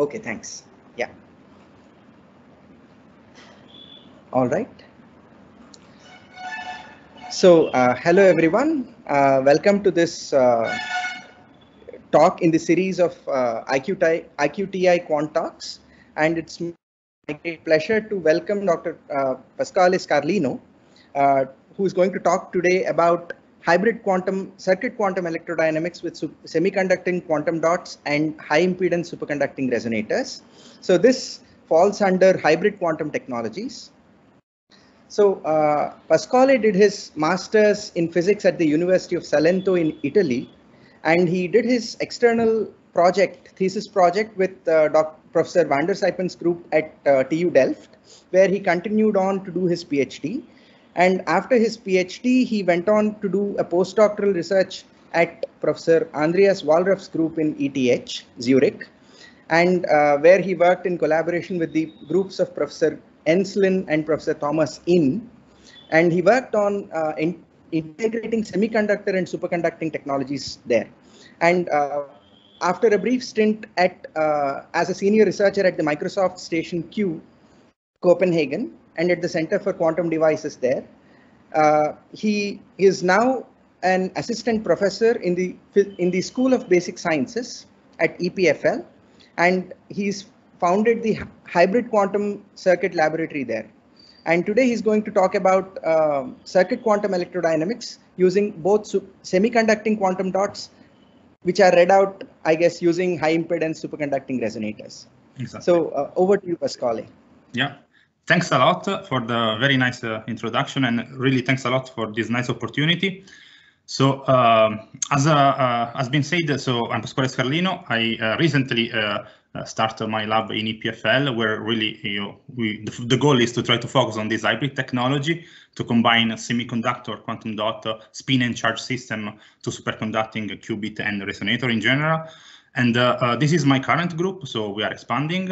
Okay, thanks. Yeah. All right. So uh, hello, everyone. Uh, welcome to this uh, talk in the series of uh, IQTI, IQTI Quant Talks. And it's my great pleasure to welcome Dr. Uh, Pascal Escarlino, uh, who is going to talk today about hybrid quantum circuit quantum electrodynamics with semiconducting quantum dots and high impedance superconducting resonators. So this falls under hybrid quantum technologies. So uh, Pasquale did his master's in physics at the University of Salento in Italy, and he did his external project, thesis project with uh, Dr. Professor van der Sijpen's group at uh, TU Delft, where he continued on to do his PhD and after his PhD, he went on to do a postdoctoral research at Professor Andreas Walraff's group in ETH, Zurich, and uh, where he worked in collaboration with the groups of Professor Enslin and Professor Thomas In. And he worked on uh, in integrating semiconductor and superconducting technologies there. And uh, after a brief stint at uh, as a senior researcher at the Microsoft Station Q, Copenhagen, and at the Center for Quantum Devices there. Uh, he is now an assistant professor in the in the School of Basic Sciences at EPFL, and he's founded the Hybrid Quantum Circuit Laboratory there. And today he's going to talk about uh, circuit quantum electrodynamics using both semiconducting quantum dots, which are read out, I guess, using high impedance superconducting resonators. Exactly. So uh, over to you, Pascale. Yeah thanks a lot for the very nice uh, introduction and really thanks a lot for this nice opportunity. So um, as uh, has uh, been said, so I'm Pasquale Scarlino. I uh, recently uh, started my lab in EPFL, where really you know, we, the, the, goal is to try to focus on this hybrid technology to combine semiconductor, quantum dot, spin and charge system to superconducting qubit and resonator in general. And this is my current group, so we are expanding.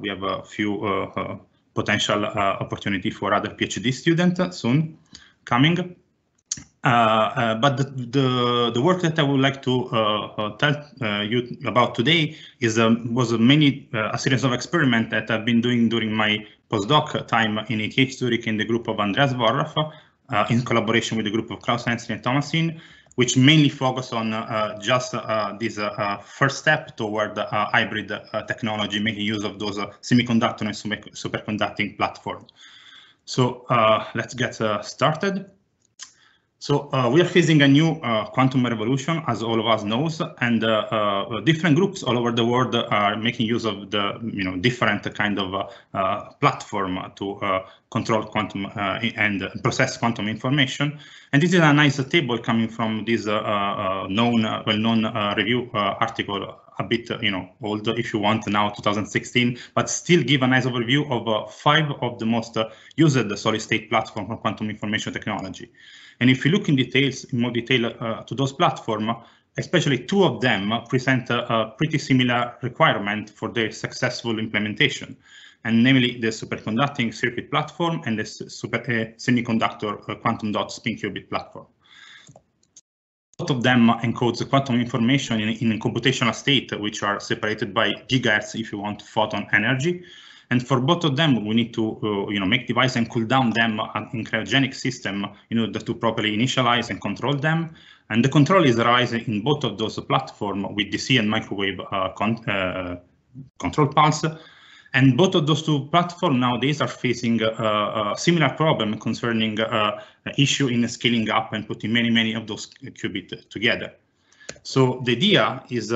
we have a few potential uh, opportunity for other PhD students soon coming. Uh, uh, but the, the, the work that I would like to tell you about today is um, was many a series of experiments that I've been doing during my postdoc time in ETH Zurich in the group of Andreas Vorraf, uh, in collaboration with the group of Klaus Hansen and Thomasin, which mainly focus on uh, uh, just uh, this first step toward hybrid technology, making use of those semiconductor and superconducting platform. So let's get started. So uh, we are facing a new uh, quantum revolution, as all of us knows, and uh, uh different groups all over the world are making use of the you know different kind of uh, uh, platform to control quantum and process quantum information. And this is a nice table coming from this known, well-known review article a bit, you know, old if you want now 2016, but still give a nice overview of five of the most used solid state platform for quantum information technology. And if you look in details, in more detail uh, to those platforms, especially two of them present a, a, pretty similar requirement for their successful implementation, and namely the superconducting circuit platform and the super, uh, semiconductor uh, quantum dot spin qubit platform. Both of them encodes quantum information in, in computational state, which are separated by gigahertz if you want photon energy, and for both of them, we need to uh, you know make device and cool down them uh, in cryogenic system in order to properly initialize and control them. And the control is arising in both of those platforms with DC and microwave uh, con uh, control pulse. And both of those two platforms nowadays are facing a, uh, a uh, similar problem concerning issue in scaling up and putting many, many of those qubit together. So the idea is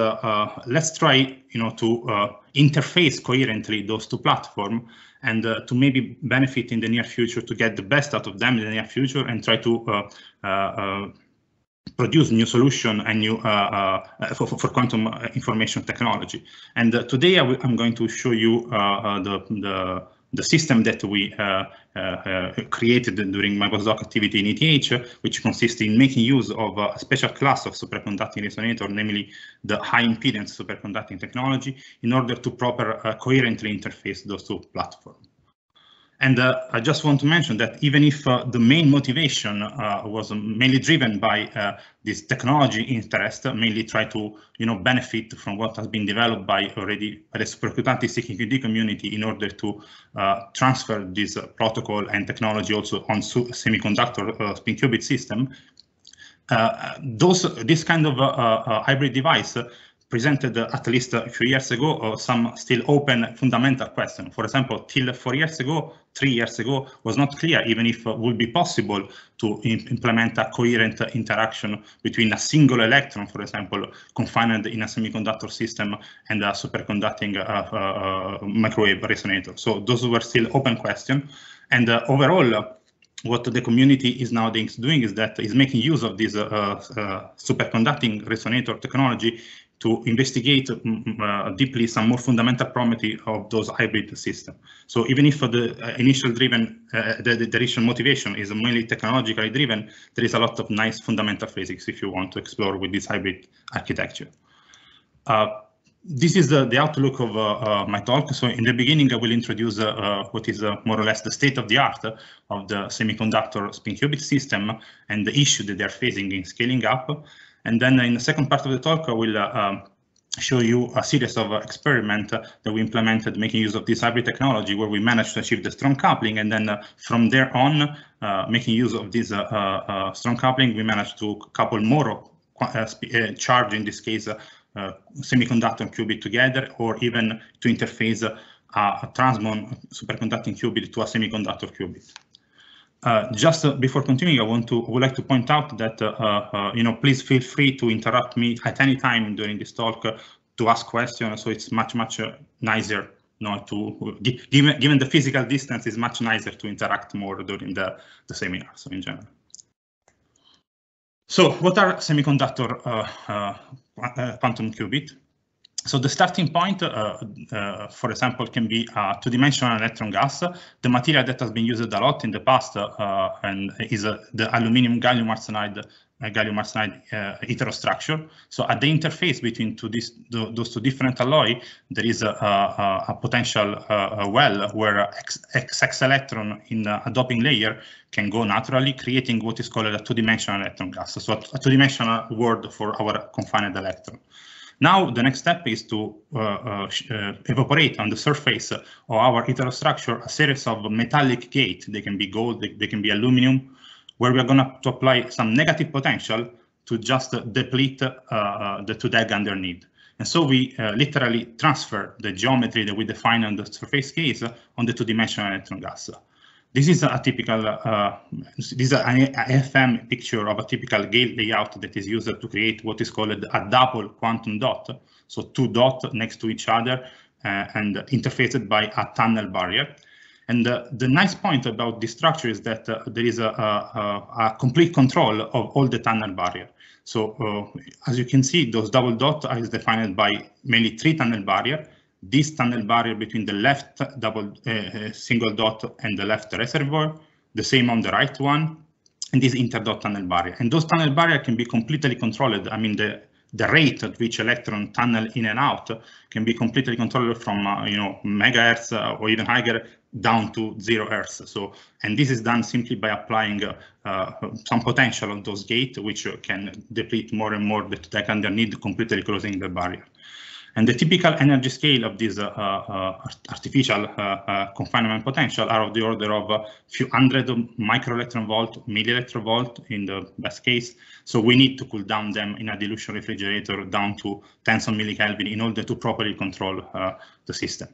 let's try, you know, to interface coherently those two platforms and uh, to maybe benefit in the near future to get the best out of them in the near future and try to uh, uh, uh produce new solution and new uh, uh, for, for, quantum information technology. And today I am going to show you the, the the system that we uh, uh, uh created during my postdoc activity in ETH, which consists in making use of uh, a special class of superconducting resonator, namely the high impedance superconducting technology, in order to proper uh, coherently interface those two platforms. And uh, I just want to mention that even if uh, the main motivation uh, was mainly driven by uh, this technology interest, uh, mainly try to you know benefit from what has been developed by already by the supercutaneous CQD community in order to uh, transfer this protocol and technology also on semiconductor spin qubit system. those this kind of hybrid device presented at least a few years ago uh, some still open fundamental question. For example, till four years ago, three years ago, was not clear even if it uh, would be possible to implement a coherent interaction between a single electron, for example, confined in a semiconductor system and a superconducting uh, uh, uh microwave resonator. So those were still open questions. And uh, overall, what the community is now doing is that is making use of this uh, uh, superconducting resonator technology to investigate mm, mm, uh, deeply some more fundamental property of those hybrid systems. So even if the uh, initial driven, uh, the, the initial motivation is mainly technologically driven, there is a lot of nice fundamental physics if you want to explore with this hybrid architecture. Uh, this is the, the outlook of uh, uh, my talk. So in the beginning, I will introduce uh, uh what is uh, more or less the state of the art of the semiconductor spin qubit system and the issue that they're facing in scaling up. And then in the second part of the talk, I will uh, um, show you a series of uh, experiments that we implemented making use of this hybrid technology where we managed to achieve the strong coupling and then uh, from there on uh, making use of this uh, uh strong coupling we managed to couple more charge in this case semiconductor qubit together or even to interface a transmon superconducting qubit to a semiconductor qubit. Uh, just uh, before continuing, I want to would like to point out that uh, uh, uh, you know please feel free to interrupt me at any time during this talk to ask questions. So it's much much nicer, you know, to given given the physical distance, it's much nicer to interact more during the the seminar. So in general. So what are semiconductor quantum qubit? so the starting point, uh, uh, for example, can be a uh, two-dimensional electron gas. The material that has been used a lot in the past uh, and is uh, the aluminum gallium arsenide uh, gallium arsenide heterostructure. So at the interface between two those two different alloy, there is a, a, a potential a well where X, electron in a doping layer can go naturally, creating what is called a two-dimensional electron gas. So a two-dimensional world for our confined electron. Now the next step is to uh, uh, uh, evaporate on the surface of our heterostructure a series of metallic gate. They can be gold, they, they can be aluminum, where we are going to apply some negative potential to just deplete the two DEG underneath. And so we uh, literally transfer the geometry that we define on the surface case on the two-dimensional electron gas. This is a typical, uh, this is an FM picture of a typical gate layout that is used to create what is called a double quantum dot. So two dots next to each other uh, and interfaced by a tunnel barrier. And uh, the nice point about this structure is that uh, there is a, a, a, complete control of all the tunnel barrier. So uh, as you can see, those double dots are defined by mainly three tunnel barrier this tunnel barrier between the left double uh, uh, single dot and the left reservoir, the same on the right one, and this interdot tunnel barrier. And those tunnel barrier can be completely controlled. I mean, the the rate at which electron tunnel in and out can be completely controlled from uh, you know megahertz uh, or even higher down to zero hertz. So and this is done simply by applying uh, uh some potential on those gate, which can deplete more and more the tech need, completely closing the barrier. And the typical energy scale of these uh, uh, artificial uh, confinement potential are of the order of a few hundred microelectron volt, millielectron volt in the best case. So we need to cool down them in a dilution refrigerator down to tens of millikelvin in order to properly control the system.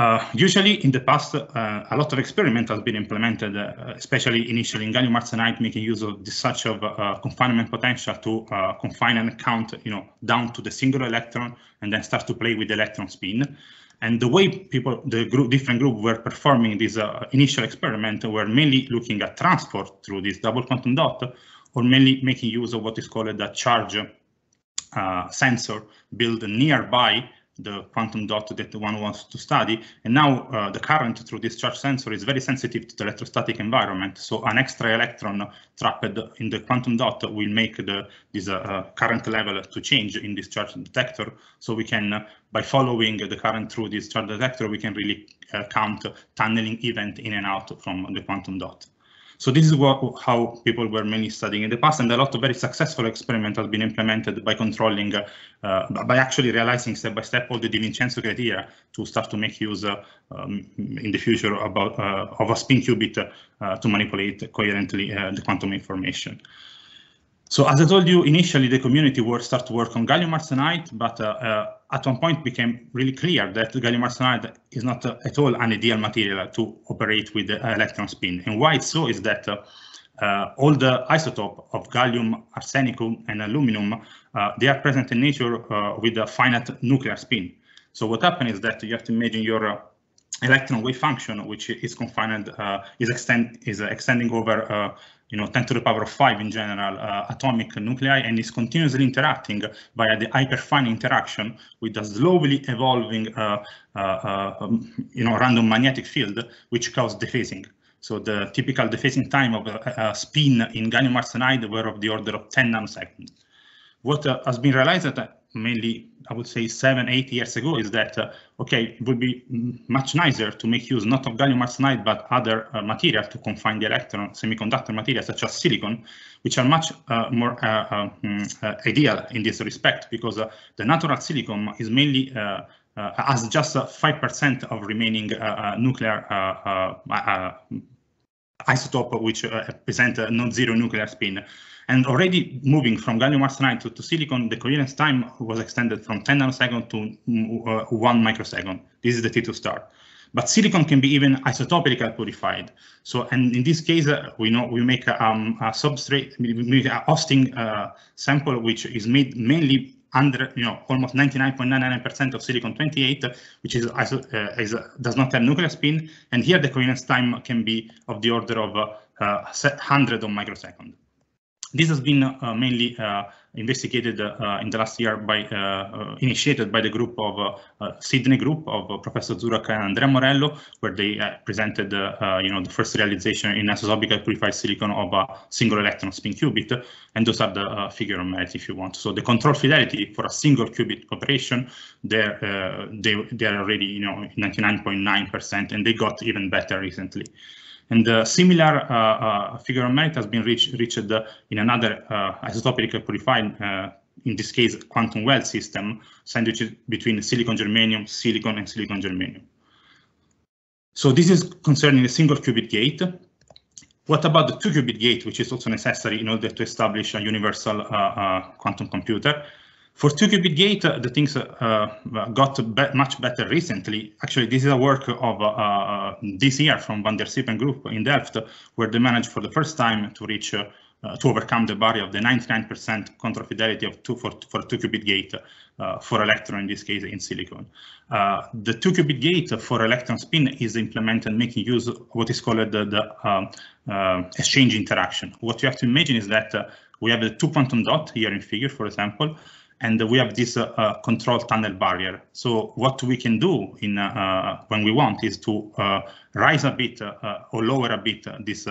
Uh, usually in the past, uh, a lot of experiments have been implemented, uh, especially initially in gallium arsenide, making use of this such of uh, confinement potential to uh, confine an account, you know, down to the single electron and then start to play with the electron spin. And the way people, the group, different group were performing this initial experiment were mainly looking at transport through this double quantum dot or mainly making use of what is called a charge sensor built nearby the quantum dot that one wants to study. And now uh, the current through this charge sensor is very sensitive to the electrostatic environment. So an extra electron trapped in the quantum dot will make the, this uh, uh current level to change in this charge detector. So we can, uh, by following the current through this charge detector, we can really uh, count tunneling event in and out from the quantum dot. So this is what, how people were mainly studying in the past, and a lot of very successful experiments have been implemented by controlling, uh, by actually realizing step by step all the DiVincenzo criteria to start to make use uh, um, in the future about uh, of a spin qubit uh, to manipulate coherently uh, the quantum information. So as I told you initially, the community will start to work on gallium arsenide, but uh, at one point became really clear that gallium arsenide is not uh, at all an ideal material to operate with the electron spin. And why it's so is that uh, uh all the isotope of gallium, arsenicum, and aluminum, uh, they are present in nature uh, with a finite nuclear spin. So what happens is that you have to imagine your electron wave function, which is confined, is, extend, is extending over you know, 10 to the power of 5 in general, uh, atomic nuclei, and is continuously interacting via the hyperfine interaction with a slowly evolving, uh, uh, uh um, you know, random magnetic field, which causes defacing. So the typical defacing time of a, a spin in gallium arsenide were of the order of 10 nanoseconds. What uh, has been realized that mainly I would say seven, eight years ago is that, uh, okay, it would be much nicer to make use not of gallium arsenide, but other uh, material to confine the electron semiconductor materials such as silicon, which are much uh, more uh, uh, mm, uh, ideal in this respect because the natural silicon is mainly as just 5% of remaining nuclear isotope, which present a non-zero nuclear spin. And already moving from gallium arsenide to, to, silicon, the coherence time was extended from 10 nanosecond to uh, 1 microsecond. This is the T2 star. But silicon can be even isotopically purified. So, and in this case, uh, we know we make a, um, a substrate, a hosting uh, sample, which is made mainly under, you know, almost 99.99% of silicon 28, which is, iso uh, is does not have nuclear spin. And here the coherence time can be of the order of 100 uh, uh, of microsecond. This has been uh, mainly uh, investigated uh, in the last year by initiated by the group of Sydney group of Professor Zurek and Andrea Morello, where they presented you know the first realization in anisotropically purified silicon of a single electron spin qubit, and those are the figure of merit if you want. So the control fidelity for a single qubit operation, they're they they are already you know 99.9% and they got even better recently. And a uh, similar uh, uh, figure of merit has been reach, reached in another isotopically purified, in this case, quantum well system, sandwiched between silicon germanium, silicon, and silicon germanium. So this is concerning a single qubit gate. What about the two qubit gate, which is also necessary in order to establish a universal uh, uh, quantum computer? For 2-qubit gate, uh, the things uh, uh, got be much better recently. Actually, this is a work of this year from van der Sippen group in Delft, where they managed for the first time to reach uh, to overcome the barrier of the 99% control fidelity of two for, for two qubit gate uh, for electron in this case in silicon. Uh, the two qubit gate for electron spin is implemented making use of what is called the, the um, exchange interaction. What you have to imagine is that we have the two quantum dot here in figure, for example, and we have this uh, uh, control tunnel barrier. So what we can do in uh, when we want is to rise a bit or lower a bit this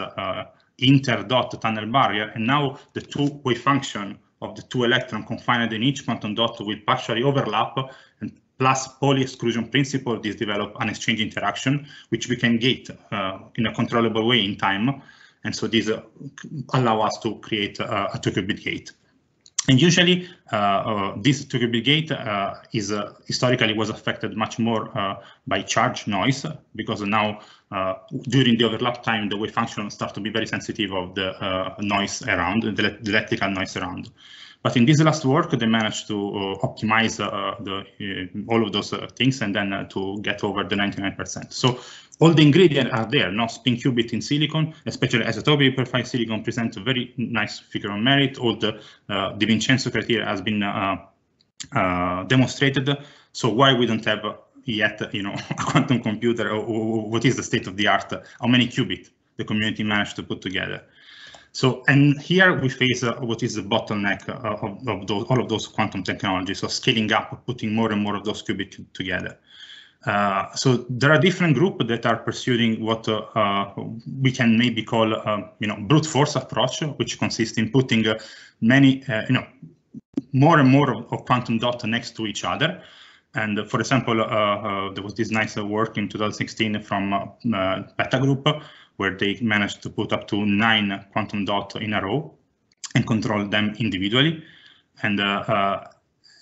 inter-dot tunnel barrier, and now the 2 wave function of the two electron confined in each quantum dot will partially overlap and plus Pauli exclusion principle this develop an exchange interaction which we can gate uh, in a controllable way in time and so this uh, allow us to create uh, a two qubit gate and usually, uh, uh, this turbulent gate uh, is uh, historically was affected much more uh, by charge noise because now uh, during the overlap time, the wave function starts to be very sensitive of the noise around, the electrical noise around. But in this last work, they managed to optimize the, all of those things and then to get over the 99%. So all the ingredients are there, no spin qubit in silicon, especially top perfect silicon presents a very nice figure on merit. All the uh, De Vincenzo criteria has been uh, uh, demonstrated. So why we don't have yet, you know, a quantum computer or, or what is the state of the art? How many qubit the community managed to put together? So, and here we face uh, what is the bottleneck uh, of, of those, all of those quantum technologies, so scaling up, putting more and more of those qubits together. Uh, so there are different groups that are pursuing what uh, uh, we can maybe call, uh, you know, brute force approach, which consists in putting uh, many, you know, more and more of, quantum dots next to each other. And for example, there was this nice work in 2016 from uh, Beta Group, where they managed to put up to nine quantum dots in a row and control them individually. And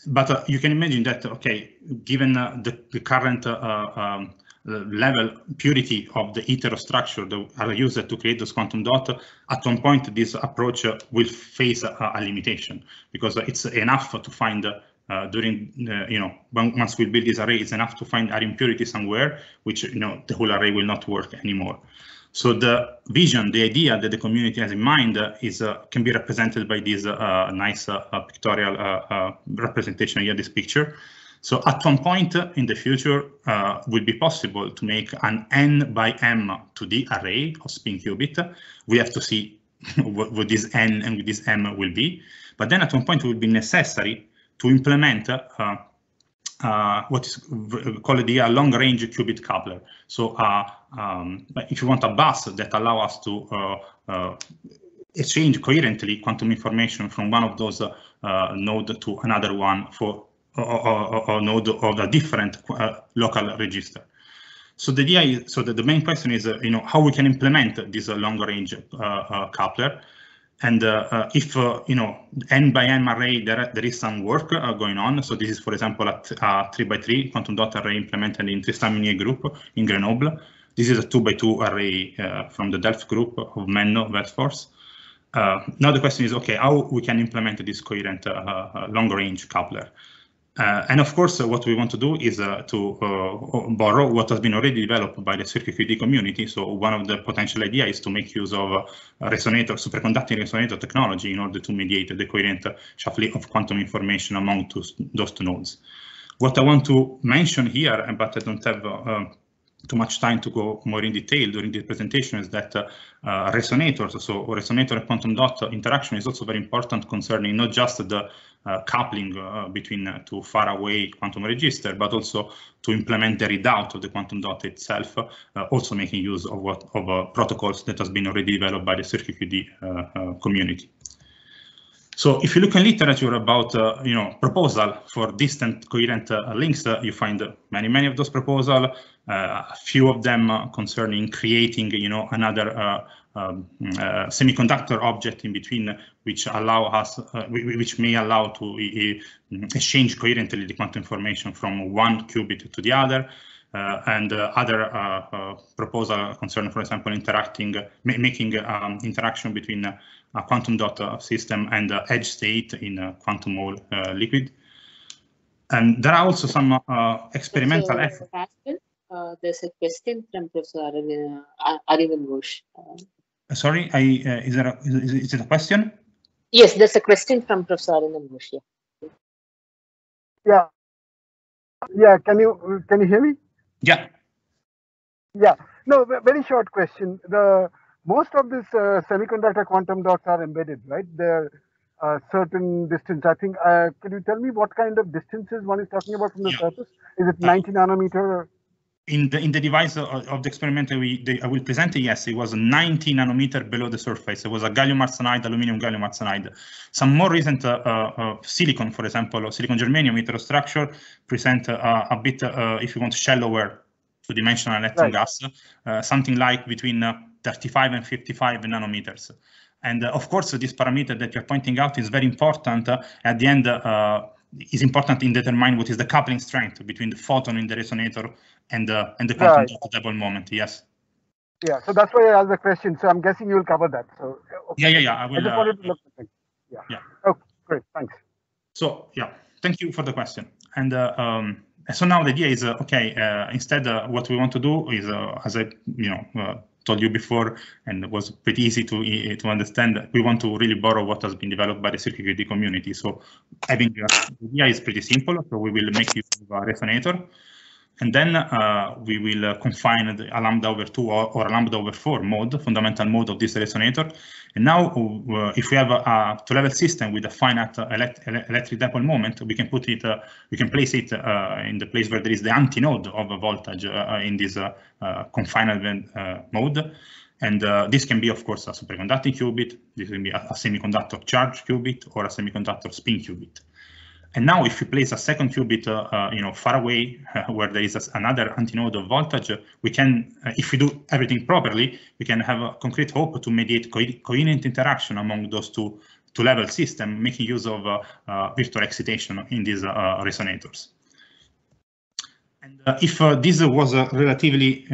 but uh, you can imagine that, okay, given uh, the, the, current uh, uh, um, level purity of the heterostructure structure that are used to create those quantum dot, at some point this approach will face a, a, limitation because it's enough to find uh, during uh, you know once we build this array it's enough to find an impurity somewhere which you know the whole array will not work anymore so the vision, the idea that the community has in mind is uh, can be represented by this uh, nice uh, pictorial representation here, this picture. So at one point in the future uh, will be possible to make an n by m to d array of spin qubit. We have to see what, what, this n and this m will be. But then at one point it will be necessary to implement uh, uh, what is called the uh, long-range qubit coupler. So uh, um, if you want a bus that allow us to uh, uh exchange coherently quantum information from one of those uh, node to another one for or, or node of a different local register. So the idea is, so the, the main question is, you know, how we can implement this long-range coupler. And uh, uh, if, uh, you know, n by n array, there, there is some work going on. So this is, for example, a, 3 by 3 quantum dot array implemented in Tristan Munier group in Grenoble. This is a 2 by 2 array from the Delft group of Menno, Veltforce. Uh, now the question is, okay, how we can implement this coherent uh, uh, long range coupler. Uh, and of course, uh, what we want to do is uh, to borrow what has been already developed by the CircuitQD community. So one of the potential ideas is to make use of resonator, superconducting resonator technology in order to mediate the coherent shuffling of quantum information among two, those two nodes. What I want to mention here, but I don't have uh, um, too much time to go more in detail during the presentation, is that uh, resonators, so resonator and quantum dot interaction is also very important concerning not just the uh, coupling uh, between uh, two faraway quantum register, but also to implement the readout of the quantum dot itself, also making use of what of protocols that has been already developed by the CircuitQD community. So if you look in literature about, uh, you know, proposal for distant coherent uh, links, uh, you find many, many of those proposals, a few of them concerning creating, you know, another um, uh, semiconductor object in between, which allow us, uh, which may allow to exchange coherently the quantum information from one qubit to the other. Uh, and uh, other uh, uh, proposal concern, for example, interacting, ma making um, interaction between a quantum dot system and edge state in a quantum hole liquid. And there are also some experimental efforts. there's a question from Professor Arivan Ghosh. Sorry, I uh, is there a, is, is it a question? Yes, there's a question from Professor Arindam Yeah. Yeah. Can you can you hear me? Yeah. Yeah. No, very short question. The most of these uh, semiconductor quantum dots are embedded, right? They're uh, certain distance. I think. Uh, can you tell me what kind of distances one is talking about from the yeah. surface? Is it 90 nanometer? Or? in the in the device of, the experiment that we they, I will present it, yes, it was 90 nanometer below the surface. It was a gallium arsenide, aluminum gallium arsenide. Some more recent uh, uh, uh silicon, for example, or silicon germanium heterostructure present uh, a bit, uh, uh, if you want, shallower two-dimensional electron right. gas, something like between 35 and 55 nanometers. And of course, this parameter that you're pointing out is very important. at the end, is important in determining what is the coupling strength between the photon in the resonator and the and the quantum right. double moment. Yes. Yeah, so that's why I asked the question. So I'm guessing you'll cover that. So okay. yeah, yeah, yeah. I will. I uh, yeah. yeah. Okay, great. Thanks. So yeah, thank you for the question. And uh, um, so now the idea is uh, okay. Uh, instead, uh, what we want to do is, uh, as I you know told you before, and it was pretty easy to eh, to understand. We want to really borrow what has been developed by the CircuitQD community. So I think the idea is pretty simple. So we will make use of a resonator and then uh, we will uh, confine the, a lambda over 2 or, or, a lambda over 4 mode, fundamental mode of this resonator. And now uh, if we have a, a two-level system with a finite elect electric dipole moment, we can put it, uh, we can place it uh, in the place where there is the antinode of a voltage uh, in this confined mode. And this can be, of course, a superconducting qubit. This can be a, a semiconductor charge qubit or a semiconductor spin qubit. And now if you place a second qubit, uh, uh you know, far away uh, where there is a, another antinode of voltage, uh, we can, uh, if we do everything properly, we can have a concrete hope to mediate co coherent interaction among those two two level system, making use of virtual excitation in these resonators. And if this was relatively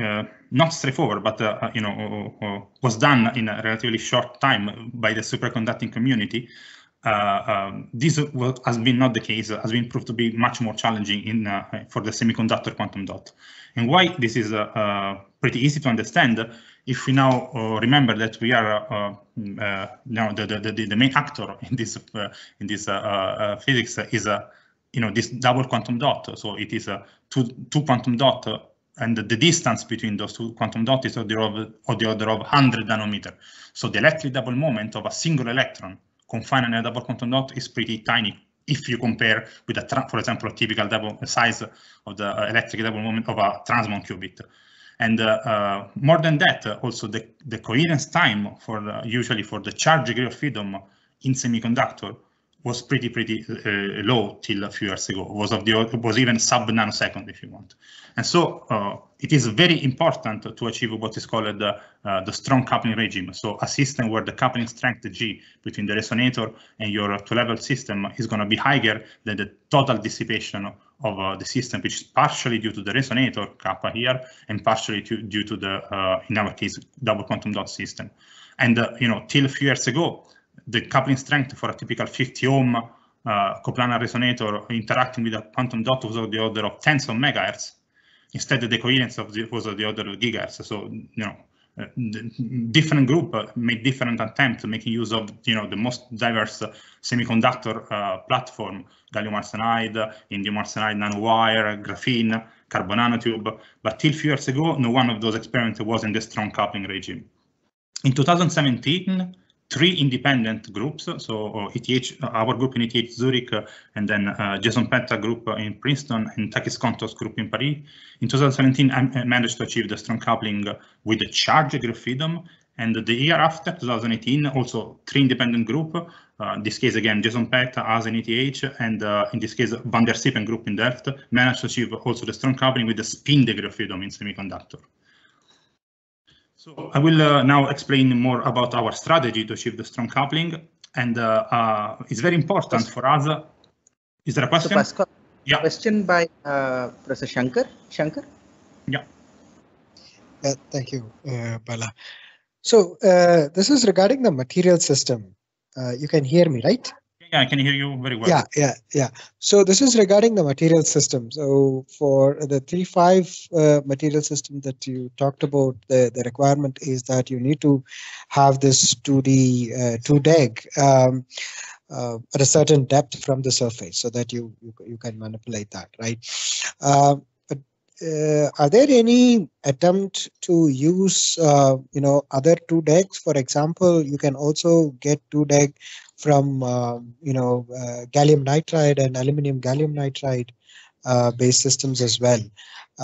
not straightforward, but uh, you know was done in a relatively short time by the superconducting community. Uh, um, this has been not the case, has been proved to be much more challenging in uh, for the semiconductor quantum dot. And why this is uh, pretty easy to understand if we now uh, remember that we are uh, mm, uh, now the, the, the, the, main actor in this in this physics is a you know this double quantum dot so it is a two two quantum dot and the, the distance between those two quantum dots is of the order of, of the order of 100 nanometer so the electric double moment of a single electron confine in a double quantum dot is pretty tiny if you compare with, a for example, a typical double size of the uh, electric double moment of a transmon qubit. And uh, uh, more than that, uh, also the, the coherence time for usually for the charge degree of freedom in semiconductor was pretty, pretty uh, uh, low till a few years ago, was of the was even sub nanosecond if you want. And so uh, it is very important to achieve what is called uh, the strong coupling regime. So a system where the coupling strength G between the resonator and your two-level system is going to be higher than the total dissipation of uh, the system, which is partially due to the resonator kappa here and partially to, due to the, uh, in our case, double quantum dot system. And, you know, till a few years ago, the coupling strength for a typical 50 ohm uh, coplanar resonator interacting with a quantum dot was of the order of tens of megahertz. Instead, the coherence of the, was of the order of gigahertz. So, you know, uh, different group uh, made different attempts making use of you know the most diverse uh, semiconductor uh, platform gallium arsenide indium arsenide nanowire graphene carbon nanotube but till few years ago no one of those experiments was in the strong coupling regime in 2017 three independent groups, so ETH, uh, uh, our group in ETH Zurich, uh, and then uh, Jason Penta group uh, in Princeton and Takis Kontos group in Paris. In 2017, I managed to achieve the strong coupling with the charge freedom. and the year after, 2018, also three independent group, uh, in this case again, Jason Petta, as in ETH, and uh, in this case, Van der Siepen group in Delft, managed to achieve also the strong coupling with the spin degree of freedom in semiconductor. So I will uh, now explain more about our strategy to achieve the strong coupling. And uh, uh it's very important for us. Is there a question? So Pascal, yeah. Question by uh, Professor Shankar. Shankar? Yeah. Uh, thank you, Bala. So this is regarding the material system. you can hear me, right? I can hear you very well. Yeah, yeah, yeah. So this is regarding the material system. So for the 3.5 uh, material system that you talked about, the, the requirement is that you need to have this 2D, uh, 2DEG um, uh, at a certain depth from the surface so that you, you, you can manipulate that, right? Uh, uh, are there any attempt to use uh, you know other two decks for example you can also get two deck from uh, you know uh, gallium nitride and aluminum gallium nitride uh, based systems as well.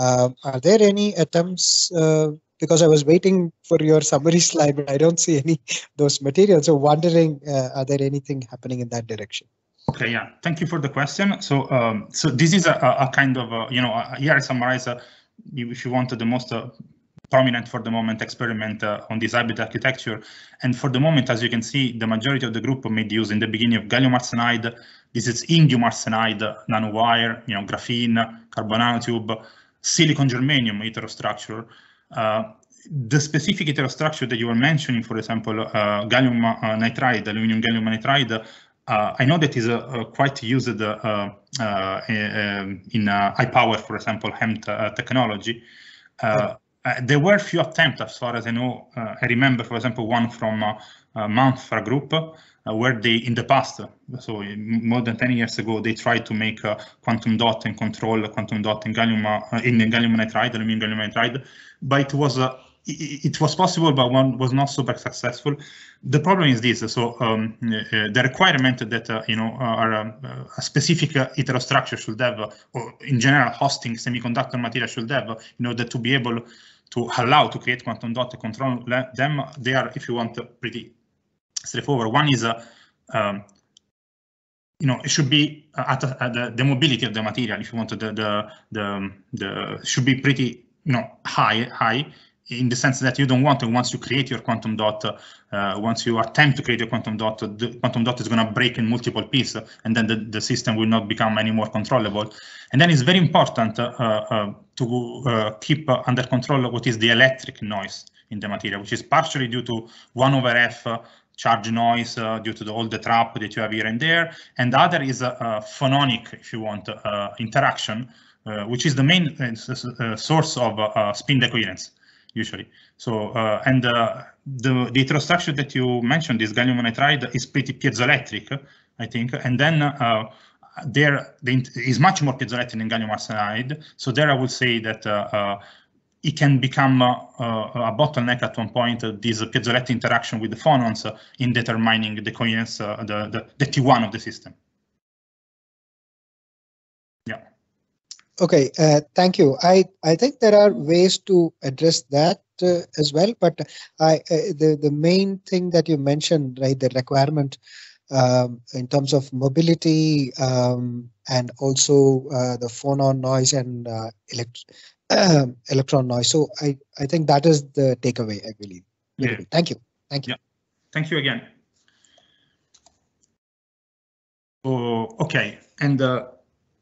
Um, are there any attempts? Uh, because I was waiting for your summary slide, but I don't see any those materials. So wondering, uh, are there anything happening in that direction? Okay, yeah. Thank you for the question. So, um, so this is a, a kind of a, you know here I summarize. A, uh, if you want the most prominent for the moment experiment uh, on this hybrid architecture. And for the moment, as you can see, the majority of the group made use in the beginning of gallium arsenide. This is indium arsenide, nanowire, you know, graphene, carbon nanotube, silicon germanium heterostructure. Uh, the specific heterostructure that you were mentioning, for example, uh, gallium uh, nitride, aluminum gallium nitride, uh, I know that is uh, uh quite used uh, in high power, for example, HEMT technology. Uh, uh, there were few attempts, as far as I know. Uh, I remember, for example, one from uh, uh, Manfra Group, uh, where they, in the past, so more than 10 years ago, they tried to make quantum dot and control quantum dot in gallium, in gallium nitride, aluminum gallium nitride, but it was it was possible, but one was not super successful. The problem is this: so um, uh, the requirement that uh, you know are, um, uh, a specific uh, heterostructure should have, or in general, hosting semiconductor material should have, in order to be able to allow to create quantum dot to control them, they are, if you want, pretty straightforward. One is, uh, um, you know, it should be at, at the, the, mobility of the material. If you want the the the, the should be pretty, you know, high high in the sense that you don't want and once you create your quantum dot uh, once you attempt to create your quantum dot the quantum dot is going to break in multiple pieces and then the, the system will not become any more controllable and then it's very important uh, uh, to uh, keep under control what is the electric noise in the material which is partially due to 1 over f uh, charge noise uh, due to the, all the trap that you have here and there and the other is a, a phononic if you want interaction which is the main source of spin decoherence usually. So, uh, and uh, the, the heterostructure that you mentioned, this gallium nitride, is pretty piezoelectric, I think. And then uh, there the, is much more piezoelectric than gallium arsenide. So there I would say that uh, uh, it can become uh, a bottleneck at one point, this piezoelectric interaction with the phonons in determining the coherence, the, the, the T1 of the system. Okay, uh, thank you. I, I think there are ways to address that uh, as well, but I, uh, the, the main thing that you mentioned, right, the requirement um, in terms of mobility um, and also uh, the phone on noise and uh, elect- electron noise. So I, I think that is the takeaway, I believe. Yeah. Thank you. Thank you. Yeah. Thank you again. Oh, okay, and uh,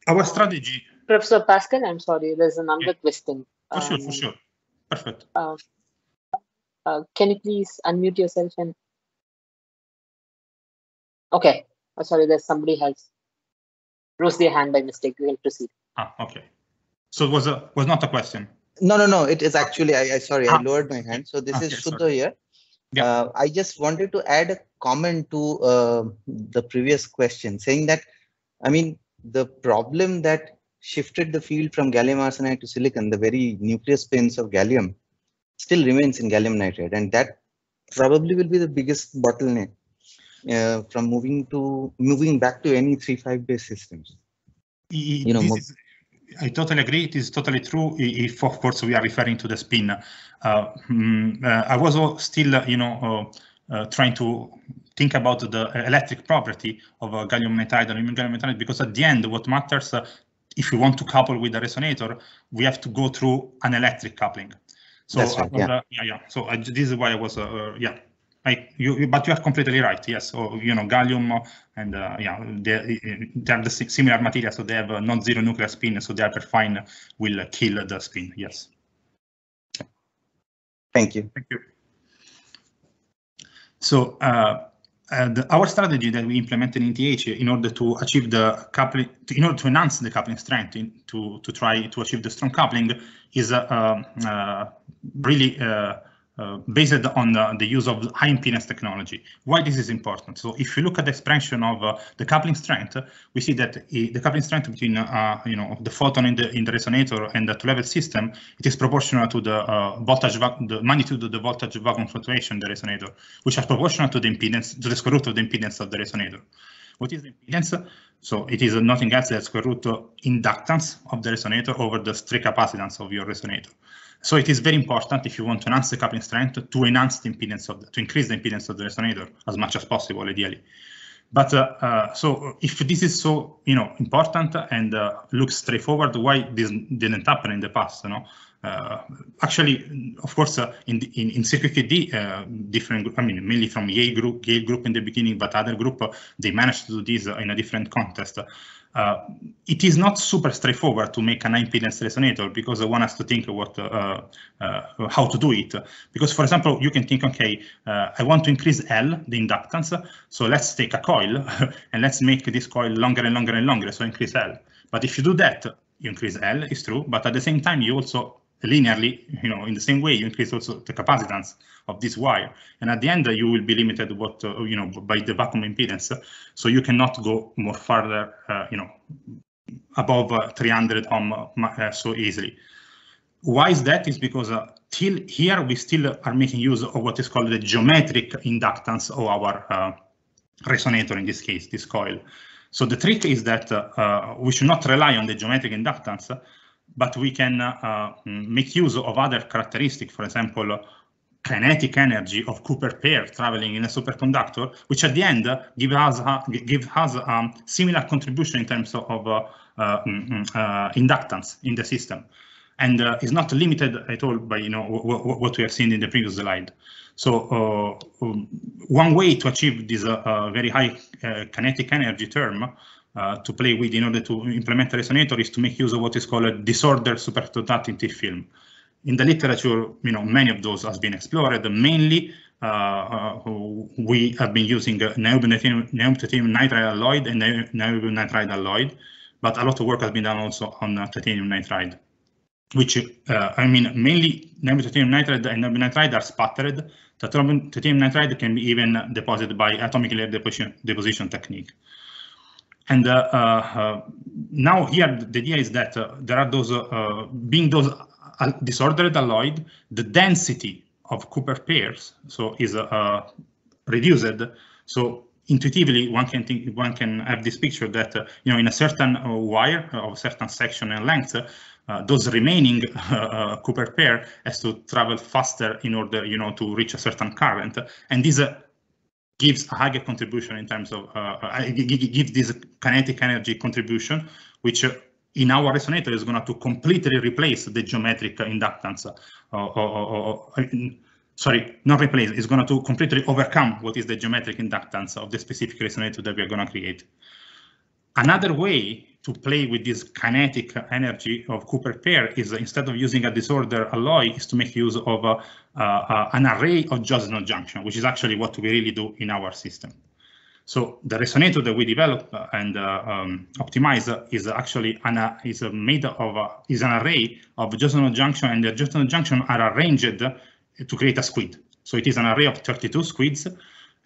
our strategy Professor Pascal, I'm sorry, there's another yeah. question. For um, sure, for sure. Perfect. Uh, uh, can you please unmute yourself and okay oh, sorry there's somebody has raised their hand by mistake We can proceed ah okay so it was a was not a question no no no it is actually i, I sorry ah. i lowered my hand so this okay, is shuddha sorry. here yeah. Uh, i just wanted to add a comment to uh, the previous question saying that i mean the problem that shifted the field from gallium arsenide to silicon, the very nuclear spins of gallium still remains in gallium nitride, and that probably will be the biggest bottleneck uh, from moving to moving back to any three five based systems. It, you know, is, I totally agree. It is totally true. If of course we are referring to the spin, uh, mm, uh, I was still uh, you know uh, uh, trying to think about the electric property of gallium nitride and gallium nitride because at the end what matters if we want to couple with a resonator, we have to go through an electric coupling. So right, uh, yeah. yeah. So uh, this is why I was, uh, uh yeah. I, you, but you are completely right. Yes, so, you know, gallium and uh, yeah, they, they have the similar material, so they have a non-zero nuclear spin, so the hyperfine will kill the spin. Yes. Thank you. Thank you. So the, our strategy that we implemented in TH in order to achieve the coupling, to, in order to enhance the coupling strength, in, to to try to achieve the strong coupling, is uh, um, uh, really uh, uh, based on the, the, use of high impedance technology. Why this is important? So if you look at the expression of uh, the coupling strength, we see that the coupling strength between uh, you know the photon in the in the resonator and the two-level system it is proportional to the uh, voltage the magnitude of the voltage vacuum fluctuation in the resonator, which are proportional to the impedance to the square root of the impedance of the resonator. What is the impedance? So it is nothing else than square root of inductance of the resonator over the strict capacitance of your resonator. So it is very important if you want to enhance the coupling strength to enhance the impedance of the, to increase the impedance of the resonator as much as possible, ideally. But uh, uh, so if this is so you know important and uh, looks straightforward, why this didn't happen in the past? You know, uh, actually, of course, uh, in, in in in uh, different I mean mainly from Yale group, Yale group in the beginning, but other group uh, they managed to do this in a different context. Uh, it is not super straightforward to make an impedance resonator because one has to think what uh, uh, how to do it. Because, for example, you can think, okay, uh, I want to increase L, the inductance, so let's take a coil and let's make this coil longer and longer and longer, so increase L. But if you do that, you increase L, it's true, but at the same time, you also linearly, you know, in the same way, you increase also the capacitance of this wire. And at the end, you will be limited what uh, you know by the vacuum impedance. So you cannot go more further, uh, you know, above uh, 300 ohm so easily. Why is that? Is because till here we still are making use of what is called the geometric inductance of our resonator in this case, this coil. So the trick is that uh, we should not rely on the geometric inductance, but we can uh, make use of other characteristics, for example, kinetic energy of Cooper pair traveling in a superconductor, which at the end give us a, give us a similar contribution in terms of, of uh, uh, mm, mm, uh, inductance in the system, and uh, is not limited at all by you know what we have seen in the previous slide. So uh, um, one way to achieve this uh, very high kinetic energy term to play with in order to implement a resonator is to make use of what is called a disorder superconductivity film in the literature, you know, many of those has been explored. Mainly, uh, uh we have been using uh, neobenethium, nitride alloy and niobium nitride alloy, but a lot of work has been done also on uh, titanium nitride, which uh, I mean mainly neobenethium nitride and niobium nitride are sputtered. Titanium, nitride can be even deposited by atomic layer deposition, deposition technique. And uh, now here the idea is that there are those being those disordered alloy, the density of Cooper pairs so is uh, reduced. So intuitively, one can think, one can have this picture that uh, you know in a certain uh, wire uh, of a certain section and length, uh, those remaining uh, Cooper pair has to travel faster in order you know to reach a certain current, and this gives a higher contribution in terms of uh, gives this kinetic energy contribution, which in our resonator is going to completely replace the geometric inductance. Uh, uh, uh, sorry, not replace, it's going to completely overcome what is the geometric inductance of the specific resonator that we are going to create. Another way to play with this kinetic energy of Cooper pair is instead of using a disorder alloy is to make use of a, an array of Joseon junction, which is actually what we really do in our system. So the resonator that we developed uh, and uh, um, optimized uh, is actually an, uh, is made of uh, is an array of Johnson junction, and the Johnson junction are arranged to create a squid. So it is an array of 32 squids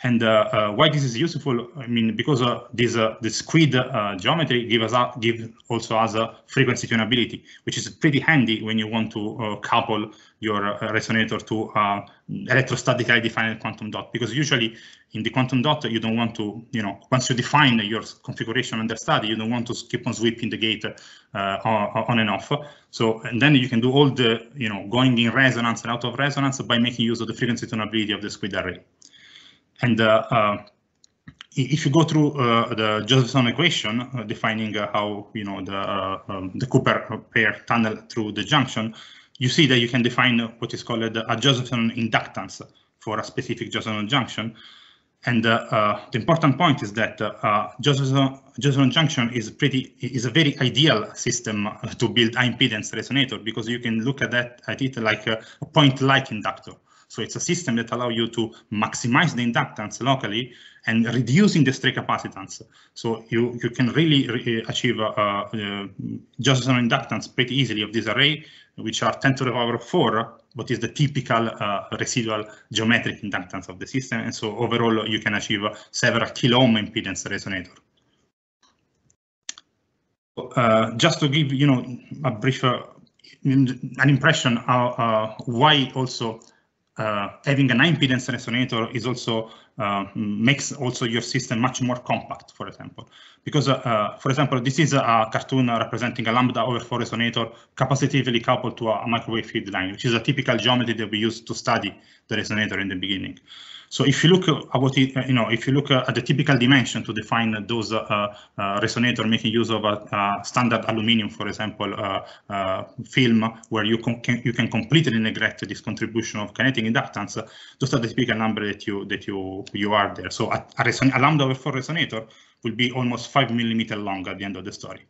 and uh, uh, why this is useful, I mean, because uh, this, squid grid geometry gives us, give also as a frequency tunability, which is pretty handy when you want to couple your resonator to electrostatically defined quantum dot, because usually in the quantum dot, you don't want to, you know, once you define your configuration under study, you don't want to keep on sweeping the gate uh, on and off. So, and then you can do all the, you know, going in resonance and out of resonance by making use of the frequency tunability of the squid array. And uh, uh, if you go through uh, the Josephson equation defining how you know the um, the Cooper pair tunnel through the junction, you see that you can define what is called a Josephson inductance for a specific Josephson junction. And uh, uh, the important point is that uh, Josephson, Josephson junction is pretty is a very ideal system to build impedance resonator because you can look at that at it like a, point-like inductor. So it's a system that allows you to maximize the inductance locally and reducing the stray capacitance. So you, you can really re achieve uh, uh, just an inductance pretty easily of this array, which are 10 to the power of 4, what is the typical uh, residual geometric inductance of the system. And so overall, you can achieve several kilo ohm impedance resonator. Uh, just to give you know a brief uh, an impression uh, uh why also uh, having an impedance resonator is also uh, makes also your system much more compact, for example. Because, uh, uh for example, this is a cartoon representing a lambda over 4 resonator capacitively coupled to a microwave feed line, which is a typical geometry that we use to study the resonator in the beginning. So if you look it, you know, if you look at the typical dimension to define those uh, uh, resonator making use of a, standard aluminum, for example, uh, film where you can you can completely neglect this contribution of kinetic inductance, those are the typical number that you that you you are there. So a, a, a lambda four resonator will be almost five millimeter long at the end of the story.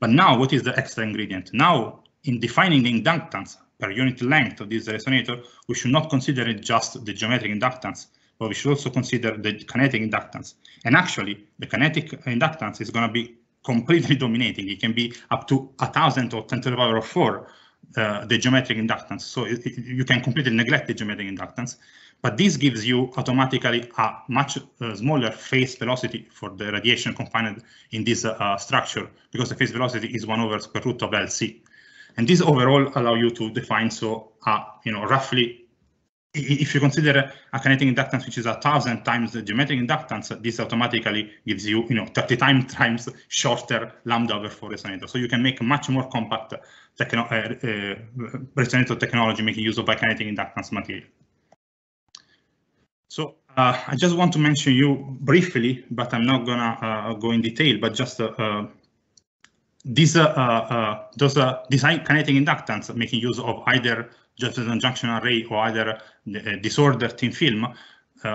But now what is the extra ingredient? Now in defining the inductance per unit length of this resonator, we should not consider it just the geometric inductance, but we should also consider the kinetic inductance. And actually, the kinetic inductance is going to be completely dominating. It can be up to a thousand or 10 to the power of four, uh, the geometric inductance. So it, it, you can completely neglect the geometric inductance. But this gives you automatically a much uh, smaller phase velocity for the radiation component in this uh, structure because the phase velocity is 1 over square root of LC. And this overall allow you to define so uh, you know roughly if you consider a kinetic inductance which is a thousand times the geometric inductance, this automatically gives you, you know, 30 times times shorter lambda over four resonator. So you can make much more compact techno uh, uh, resonator technology making use of bikinetic inductance material. So uh, I just want to mention you briefly, but I'm not gonna uh, go in detail, but just uh, uh these uh, uh, those design kinetic inductance making use of either just an junction array or either disordered thin film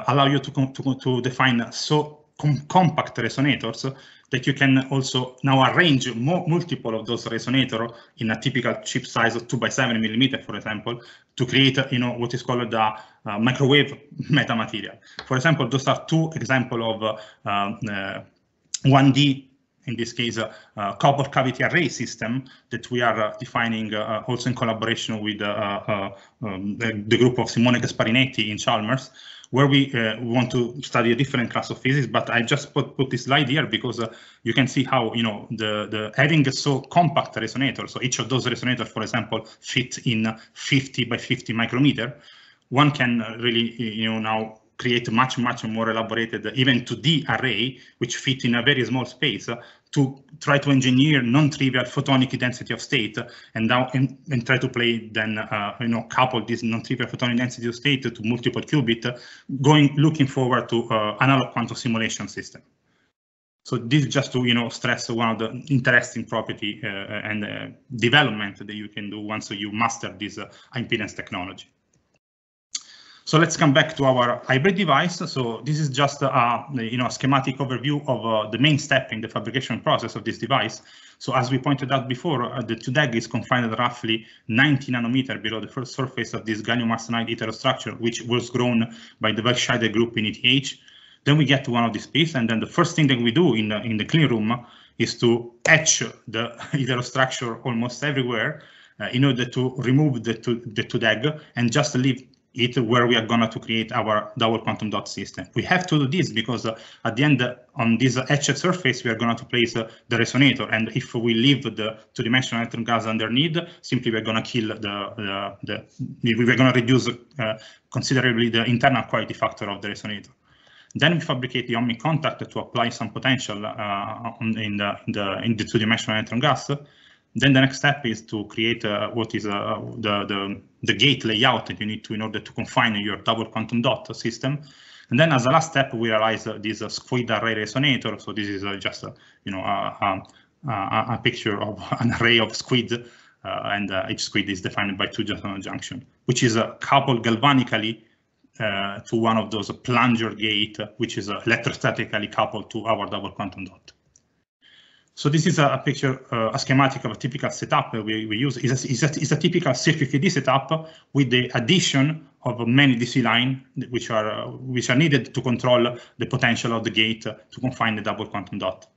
allow you to, to, to define so com compact resonators that you can also now arrange multiple of those resonator in a typical chip size of 2 by 7 millimeter, for example, to create, you know, what is called the uh, microwave metamaterial. For example, those are two example of uh, 1D uh, in this case, a, a cavity array system that we are uh, defining uh, uh, also in collaboration with um, the, the, group of Simone Gasparinetti in Chalmers, where we, want to study a different class of physics. But I just put, put this slide here because you can see how, you know, the, the having a so compact resonator, so each of those resonators, for example, fit in 50 by 50 micrometer, one can really, you know, now create much, much more elaborated, even 2D array, which fit in a very small space uh, to try to engineer non-trivial photonic density of state uh, and now and, and try to play then uh, you know couple this non-trivial photonic density of state to multiple qubit uh, going looking forward to uh, analog quantum simulation system so this just to you know stress one of the interesting property uh, and development that you can do once you master this impedance technology so let's come back to our hybrid device. So this is just a you know a schematic overview of uh, the main step in the fabrication process of this device. So as we pointed out before, uh, the 2 is confined at roughly 90 nanometer below the first surface of this gallium arsenide heterostructure, which was grown by the Welscheider group in ETH. Then we get to one of these pieces, and then the first thing that we do in the, in the clean room is to etch the heterostructure almost everywhere uh, in order to remove the, to, the 2 and just leave it where we are going to create our double quantum dot system. We have to do this because uh, at the end uh, on this etched surface, we are going to place uh, the resonator. And if we leave the two-dimensional electron gas underneath, simply we're going to kill the, the, the we're going to reduce uh, considerably the internal quality factor of the resonator. Then we fabricate the ohmic contact to apply some potential uh, in the, in the, in the two-dimensional electron gas. Then the next step is to create uh, what is uh, the, the, the gate layout that you need to in order to confine your double quantum dot system. And then as a last step, we realize uh, this uh, squid array resonator. So this is uh, just, uh, you know, a, a, picture of an array of squid and each squid is defined by two junction junction, which is coupled galvanically to one of those plunger gate, which is electrostatically coupled to our double quantum dot. So this is a, a picture, uh, a schematic of a typical setup we, we use. It's a, it's, a, a typical CircuitD setup with the addition of many DC line which are uh, which are needed to control the potential of the gate to confine the double quantum dot.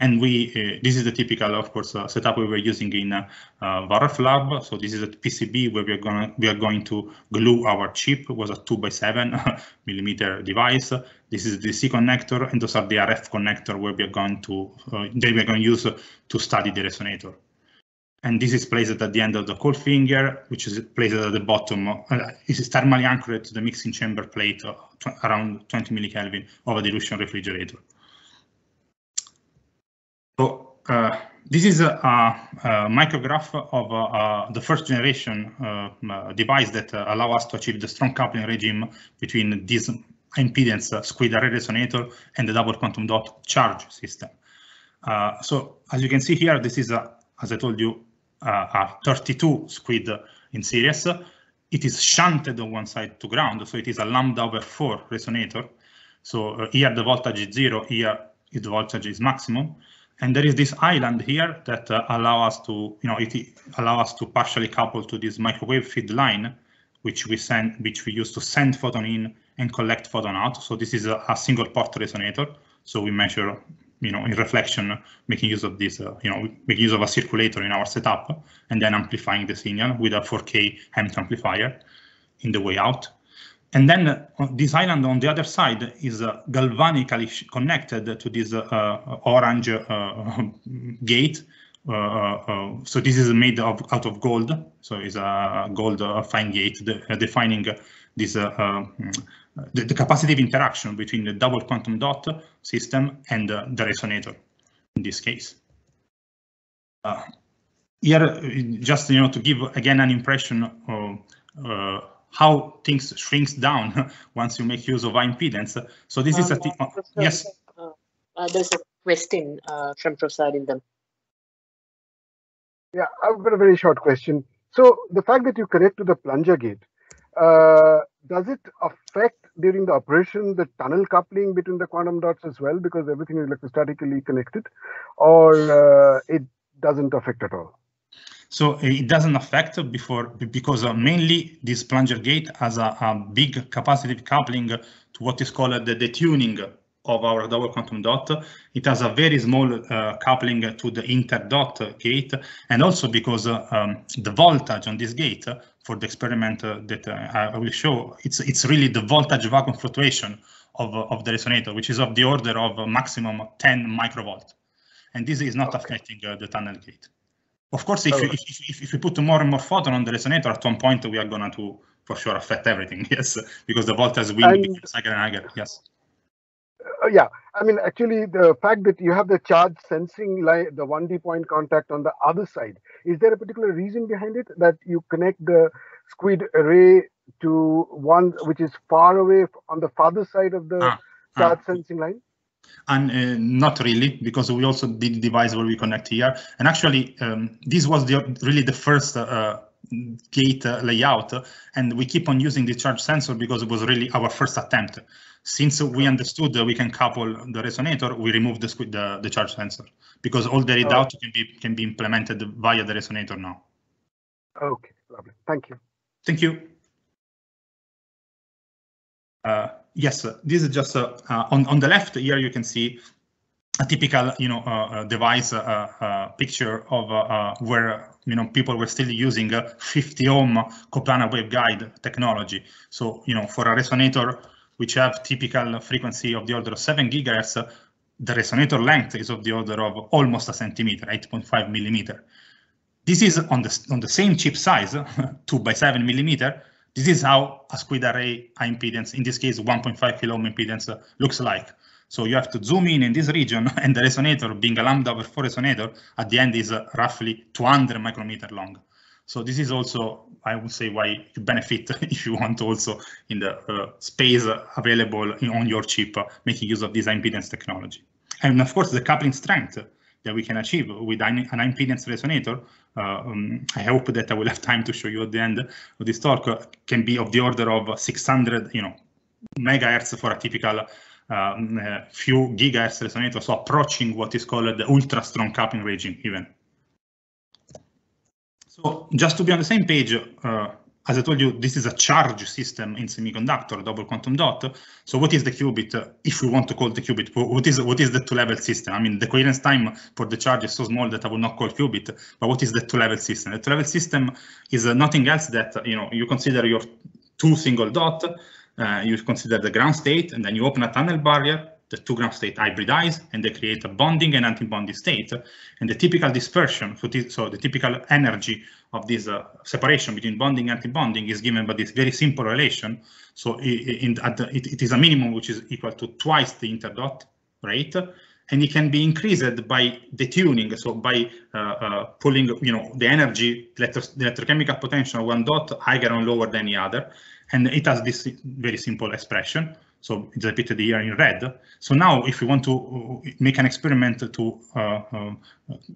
And we uh, this is the typical, of course, uh, setup we were using in uh, Varf uh, Lab. So this is a PCB where we are going we are going to glue our chip. It was a two by seven millimeter device. This is the C connector, and those are the RF connector where we are going to they we are going to use to study the resonator and this is placed at the end of the cold finger, which is placed at the bottom. Uh, it is thermally anchored to the mixing chamber plate uh, around 20 millikelvin of a dilution refrigerator. So uh, this is a, a micrograph of uh, uh, the first generation uh, uh device that uh, allow us to achieve the strong coupling regime between this impedance squid array resonator and the double quantum dot charge system. so as you can see here, this is, a, as I told you, a 32 squid in series. It is shunted on one side to ground, so it is a lambda over 4 resonator. So here the voltage is zero, here the voltage is maximum and there is this island here that uh, allow us to, you know, it allow us to partially couple to this microwave feed line, which we send, which we use to send photon in and collect photon out. So this is a, a single port resonator. So we measure, you know, in reflection, making use of this, uh, you know, making use of a circulator in our setup, and then amplifying the signal with a 4K Hampton amplifier in the way out. And then uh, this island on the other side is uh, galvanically connected to this uh, uh orange uh, gate. Uh, so this is made of, out of gold. So it's a gold fine gate de defining this mm, the, the interaction between the double quantum dot system and the resonator in this case. here, just you know, to give again an impression of, how things shrinks down once you make use of impedance. So this um, is a um, thing. Uh, yes. Uh, uh, there's a question uh, from Professor Arindam. Yeah, I've got a very short question. So the fact that you connect to the plunger gate, uh, does it affect during the operation the tunnel coupling between the quantum dots as well because everything is electrostatically connected or uh, it doesn't affect at all? So uh, it doesn't affect before because uh, mainly this plunger gate has a, a big capacitive coupling to what is called the, the tuning of our double quantum dot. It has a very small uh, coupling to the interdot gate, and also because uh, um, the voltage on this gate for the experiment uh, that I will show, it's it's really the voltage vacuum fluctuation of, of the resonator, which is of the order of maximum 10 microvolt. And this is not okay. affecting the tunnel gate. Of course, if, oh. you, if, if, if you put more and more photon on the resonator, at one point we are going to, for sure, affect everything, yes, because the voltage will and, higher and higher, yes. Uh, yeah, I mean, actually, the fact that you have the charge sensing, like the 1D point contact on the other side, is there a particular reason behind it that you connect the squid array to one which is far away on the farther side of the ah, ah. charge ah. sensing line? and uh, not really because we also did device where we connect here and actually um, this was the, really the first uh, uh gate uh, layout and we keep on using the charge sensor because it was really our first attempt since we understood that we can couple the resonator we removed the, the, the charge sensor because all the readout oh. can be can be implemented via the resonator now okay lovely thank you thank you uh, yes, this is just uh, uh, on, on the left here you can see a typical you know uh, uh device uh, uh, picture of where you know people were still using 50 ohm coplanar waveguide technology. So you know for a resonator which have typical frequency of the order of 7 gigahertz, the resonator length is of the order of almost a centimeter, 8.5 millimeter. This is on the on the same chip size, 2 by 7 millimeter, this is how a squid array impedance, in this case 1.5 kilo ohm impedance, uh, looks like. So you have to zoom in in this region, and the resonator, being a lambda over 4 resonator, at the end is uh, roughly 200 micrometer long. So this is also, I would say, why you benefit if you want also in the uh, space available in, on your chip, uh, making use of this impedance technology. And of course, the coupling strength that we can achieve with an, impedance resonator. Uh, um, I hope that I will have time to show you at the end of this talk uh, can be of the order of 600, you know, megahertz for a typical um, uh, few gigahertz resonator, so approaching what is called the ultra strong coupling regime even. So just to be on the same page, uh, as I told you, this is a charge system in semiconductor, double quantum dot. So what is the qubit, uh, if we want to call the qubit, what is what is the two-level system? I mean, the coherence time for the charge is so small that I will not call qubit, but what is the two-level system? The two-level system is uh, nothing else that, uh, you know, you consider your two single dot, uh, you consider the ground state, and then you open a tunnel barrier, the two gram state hybridize and they create a bonding and antibonding state. And the typical dispersion, so the typical energy of this uh, separation between bonding and antibonding is given by this very simple relation. So in, in, the, it, it is a minimum which is equal to twice the interdot rate. And it can be increased by detuning, so by uh, uh, pulling, you know, the energy, the electrochemical potential one dot higher and lower than the other. And it has this very simple expression. So it's a bit here in red. So now if we want to uh, make an experiment to uh, uh,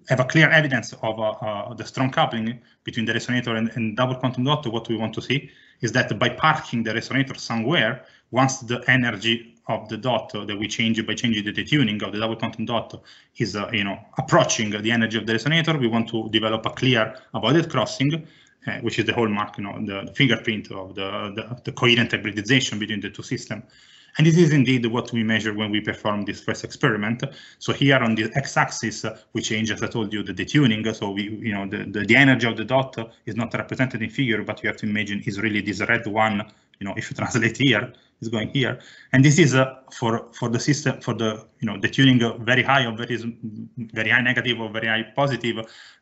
have a clear evidence of uh, uh, the strong coupling between the resonator and, and, double quantum dot, what we want to see is that by parking the resonator somewhere, once the energy of the dot that we change by changing the tuning of the double quantum dot is, uh, you know, approaching the energy of the resonator, we want to develop a clear avoided crossing uh, which is the hallmark, you know, the, the fingerprint of the, the, the, coherent hybridization between the two systems. And this is indeed what we measure when we perform this first experiment. So here on the x-axis, we change, as I told you, the detuning. So we, you know, the, the, the energy of the dot is not represented in figure, but you have to imagine is really this red one, you know, if you translate here, is going here. And this is uh, for for the system for the you know the tuning very high or very very high negative or very high positive.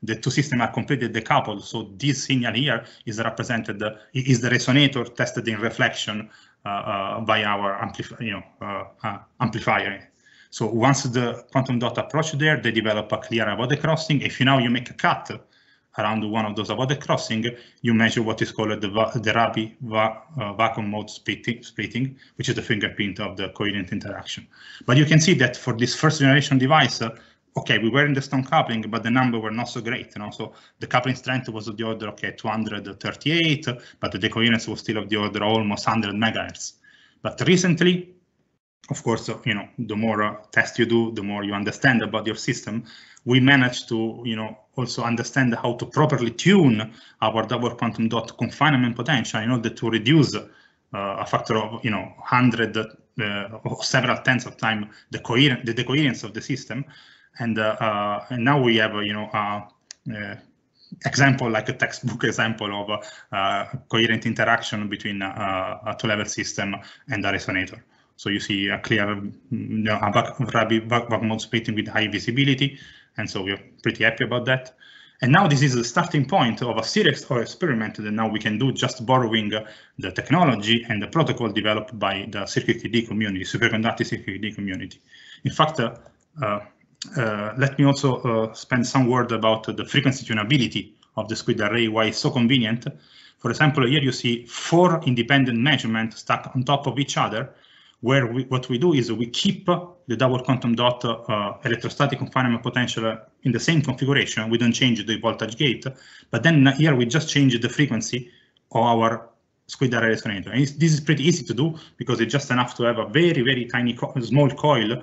The two systems are completely decoupled. So this signal here is represented uh, is the resonator tested in reflection uh, by our amplif you know, uh, uh, amplifier. So once the quantum dot approach there, they develop a clear avoided crossing. If you now you make a cut around one of those avoided crossing, you measure what is called the, va the Rabi va uh, vacuum mode splitting, splitting, which is the fingerprint of the coherent interaction. But you can see that for this first generation device, uh, okay, we were in the stone coupling, but the number were not so great. You know? So the coupling strength was of the order, okay, 238, but the decoherence was still of the order almost 100 megahertz. But recently, of course, uh, you know, the more uh, tests you do, the more you understand about your system. We managed to, you know, also understand how to properly tune our double quantum dot confinement potential in order to reduce uh, a factor of, you know, 100 uh, or several tenths of time the, coherence the decoherence of the system and, uh, uh, and now we have, uh, you know, example like a textbook example of a coherent interaction between a two-level system and a resonator. So you see a clear mm, you know, a back, back, mode splitting with high visibility. And so we're pretty happy about that. And now this is the starting point of a series of experiment that now we can do just borrowing the technology and the protocol developed by the CircuitD community, superconducting CircuitD community. In fact, uh, uh, uh, let me also uh, spend some word about the frequency tunability of the squid array, why it's so convenient. For example, here you see four independent measurements stacked on top of each other, where we, what we do is we keep the double quantum dot uh, electrostatic confinement potential in the same configuration. We don't change the voltage gate, but then here we just change the frequency of our squid array resonator. And this is pretty easy to do because it's just enough to have a very, very tiny small coil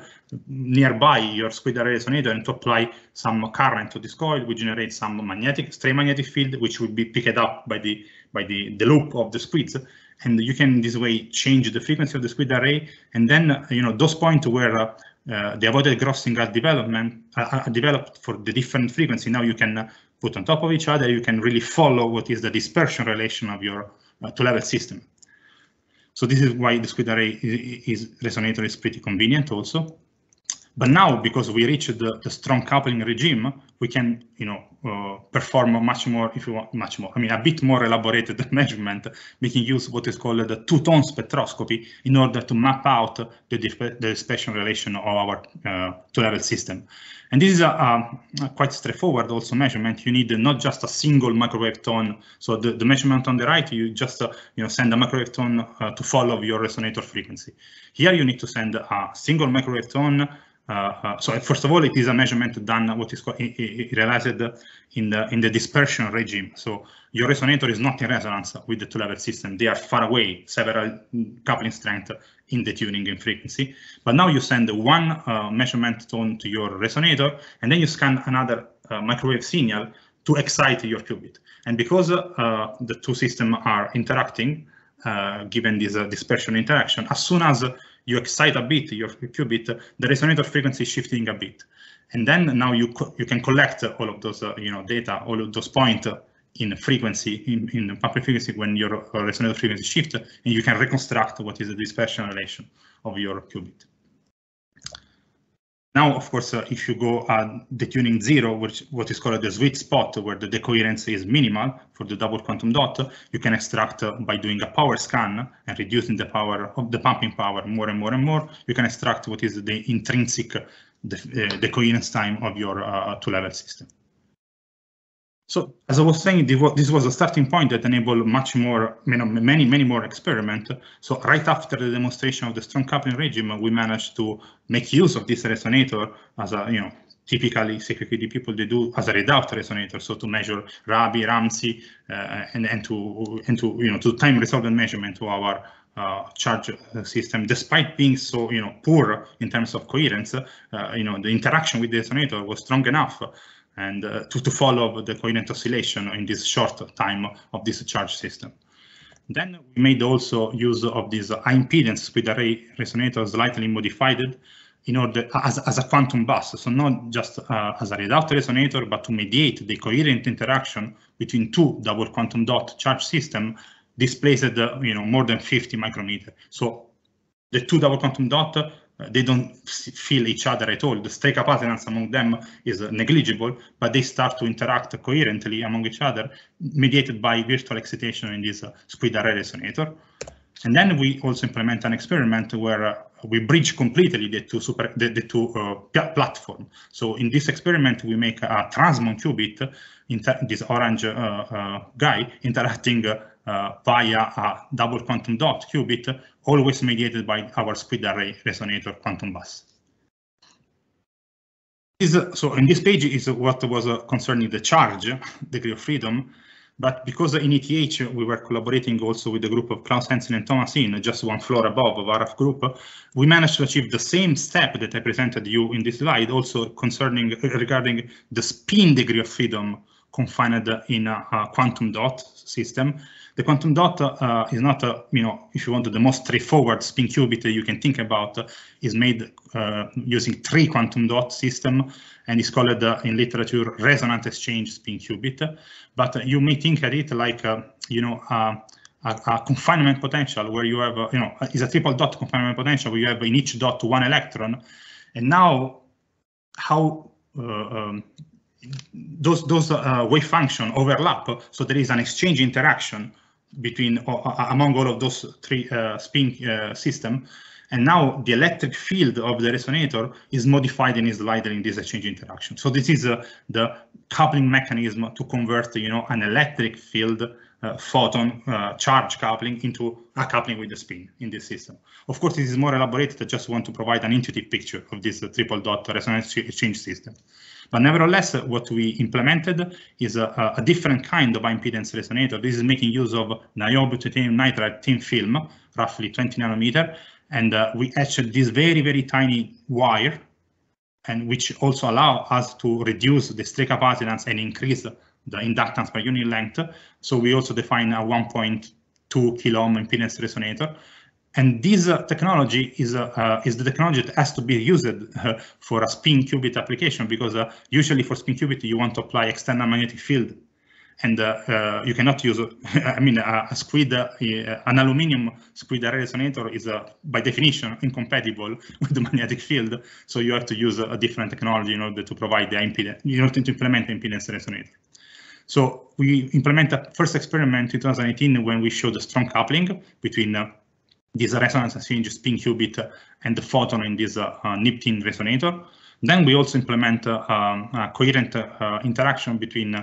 nearby your squid array resonator and to apply some current to this coil, we generate some magnetic, stray magnetic field, which will be picked up by the by the, the loop of the squids. And you can this way change the frequency of the squid array. And then, you know, those points where uh, uh, the avoided crossing are development uh, are uh, developed for the different frequency. Now you can uh, put on top of each other, you can really follow what is the dispersion relation of your to level system. So this is why discrete array is, is resonator is pretty convenient also. But now, because we reached the, the strong coupling regime, we can, you know, uh, perform much more, if you want, much more. I mean, a bit more elaborated measurement, making use of what is called the two-tone spectroscopy in order to map out the, the relation of our uh, two-level system. And this is a, a, quite straightforward also measurement. You need not just a single microwave tone. So the, the measurement on the right, you just uh, you know send a microwave tone uh, to follow your resonator frequency. Here you need to send a single microwave tone. Uh, uh, so first of all, it is a measurement done what is called, it, it realized in the in the dispersion regime. So your resonator is not in resonance with the two-level system. They are far away, several mm, coupling strength in the tuning in frequency. But now you send one uh, measurement tone to your resonator, and then you scan another uh, microwave signal to excite your qubit. And because uh, the two systems are interacting, uh, given this uh, dispersion interaction, as soon as you excite a bit your qubit, the resonator frequency is shifting a bit. And then now you you can collect all of those uh, you know data, all of those points in frequency, in, in pumping frequency when your resonator frequency shift, and you can reconstruct what is the dispersion relation of your qubit. Now, of course, uh, if you go at the tuning zero, which what is called the sweet spot, where the decoherence is minimal for the double quantum dot, you can extract uh, by doing a power scan and reducing the power of the pumping power more and more and more. You can extract what is the intrinsic uh, uh decoherence time of your uh, two-level system. So as I was saying, this was a starting point that enabled much more, you know, many, many more experiments. So right after the demonstration of the strong coupling regime, we managed to make use of this resonator as a, you know, typically CQQD people, they do as a redoubt resonator. So to measure Rabi, Ramsey, uh, and, and to, and to, you know, to time resolved measurement to our uh, charge uh, system, despite being so, you know, poor in terms of coherence, uh, you know, the interaction with the resonator was strong enough and uh, to, to follow the coherent oscillation in this short time of this charge system. Then we made also use of these high impedance speed array resonator slightly modified in order as, as a quantum bus, so not just uh, as a readout resonator, but to mediate the coherent interaction between two double quantum dot charge system displaced, uh, you know, more than 50 micrometer. So the two double quantum dot they don't feel each other at all. The stake appartenance among them is negligible, but they start to interact coherently among each other, mediated by virtual excitation in this uh, squid array resonator. And then we also implement an experiment where uh, we bridge completely the two super the, the two uh, platform. So in this experiment, we make a transmon qubit, this orange uh, uh, guy interacting uh, via a double quantum dot qubit, always mediated by our speed array resonator quantum bus. Is, so in this page is what was uh, concerning the charge, degree of freedom. But because in ETH we were collaborating also with the group of Klaus Hansen and Thomas in just one floor above of RF group, we managed to achieve the same step that I presented you in this slide, also concerning regarding the spin degree of freedom confined in a, a quantum dot system the quantum dot uh, is not, a, you know, if you want the most straightforward spin qubit you can think about, is made uh, using three quantum dot system and is called uh, in literature resonant exchange spin qubit. But you may think at it like, uh, you know, a, a, confinement potential where you have, you know, is a triple dot confinement potential where you have in each dot one electron. And now how uh, um, those, those uh, wave function overlap. So there is an exchange interaction between uh, uh, among all of those three uh, spin system. And now the electric field of the resonator is modified and is lighter in this exchange interaction. So this is the coupling mechanism to convert, you know, an electric field uh, photon uh, charge coupling into a coupling with the spin in this system. Of course, this is more elaborated. I just want to provide an intuitive picture of this uh, triple dot resonance exchange system. But nevertheless, what we implemented is a, a different kind of impedance resonator. This is making use of niobium nitride thin film, roughly 20 nanometer, and uh, we etched this very, very tiny wire, and which also allow us to reduce the stray capacitance and increase the inductance per unit length. So we also define a 1.2 kilo ohm impedance resonator. And this uh, technology is, uh, uh, is the technology that has to be used uh, for a spin qubit application because uh, usually for spin qubit you want to apply external magnetic field and uh, you cannot use, I mean, a, squid, an aluminum squid array resonator is by definition incompatible with the magnetic field. So you have to use a different technology in order to provide the impedance, in order to implement the impedance resonator. So we implement the first experiment in 2018 when we showed a strong coupling between this resonance exchange spin qubit and the photon in this uh, uh, resonator. Then we also implement uh, um, a coherent uh, interaction between uh,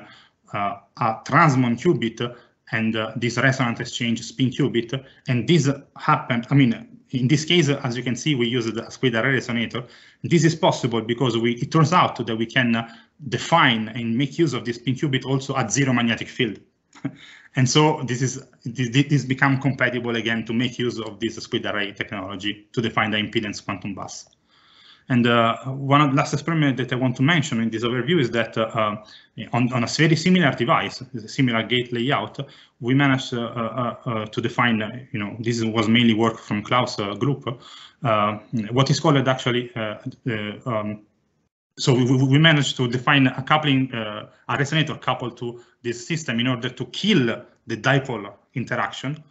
a transmon qubit and uh, this resonance exchange spin qubit. And this happened, I mean, in this case, as you can see, we used a squid array resonator. This is possible because we, it turns out that we can define and make use of this spin qubit also at zero magnetic field. and so this is this, become compatible again to make use of this squid array technology to define the impedance quantum bus. And uh, one last experiment that I want to mention in this overview is that uh, uh, on, on, a very similar device, a similar gate layout, we managed uh, uh, uh to define, you know, this was mainly work from Klaus group, what is called actually um, so we, we managed to define a coupling, uh, a resonator coupled to this system in order to kill the dipole interaction,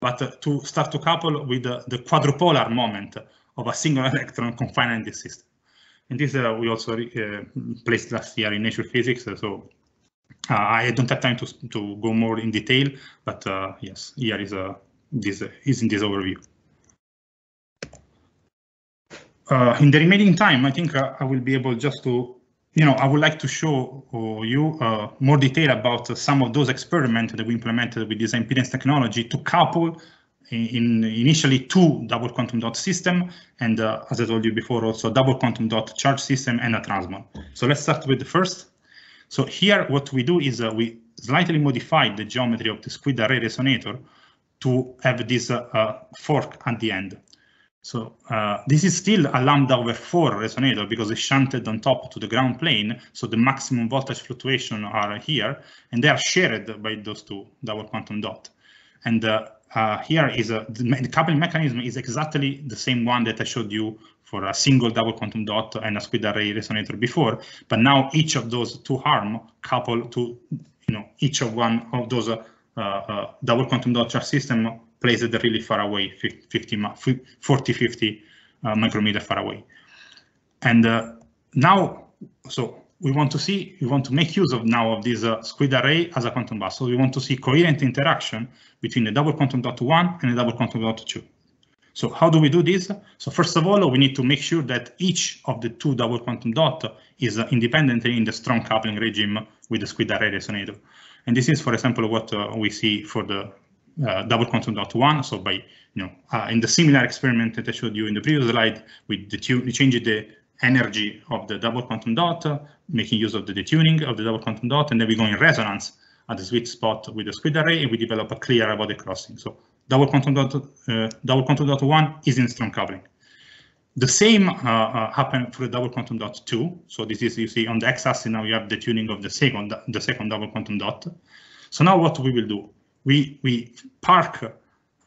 but uh, to start to couple with uh, the quadrupolar moment of a single electron confined in this system. And this uh, we also uh, placed last year in Nature Physics, uh, so I don't have time to, to go more in detail, but yes, here is, a, this, is in this overview. Uh, in the remaining time, I think uh, I will be able just to, you know, I would like to show uh, you more detail about some of those experiments that we implemented with this impedance technology to couple in initially two double quantum dot system and uh, as I told you before also double quantum dot charge system and a transmon. So let's start with the first. So here what we do is uh, we slightly modified the geometry of the squid array resonator to have this uh, fork at the end. So uh, this is still a lambda over 4 resonator because it's shunted on top to the ground plane. So the maximum voltage fluctuation are here and they are shared by those two double quantum dot. And uh, uh, here is a, the coupling mechanism is exactly the same one that I showed you for a single double quantum dot and a squid array resonator before. But now each of those two harm couple to, you know, each of one of those uh, uh, double quantum dot charge system placed really far away, 50, 40, 50 uh, micrometer far away. And uh, now, so we want to see, we want to make use of now of this uh, squid array as a quantum bus. So we want to see coherent interaction between the double quantum dot one and the double quantum dot two. So how do we do this? So first of all, we need to make sure that each of the two double quantum dot is uh, independently in the strong coupling regime with the squid array resonator. And this is, for example, what uh, we see for the uh, double quantum dot one. So by you know uh, in the similar experiment that I showed you in the previous slide, we, we changed the energy of the double quantum dot, uh, making use of the detuning of the double quantum dot, and then we go in resonance at the sweet spot with the squid array, and we develop a clear body crossing. So double quantum dot uh, double quantum dot one is in strong coupling. The same uh, uh, happened for the double quantum dot two. So this is you see on the x-axis now you have the tuning of the second the second double quantum dot. So now what we will do? we, we park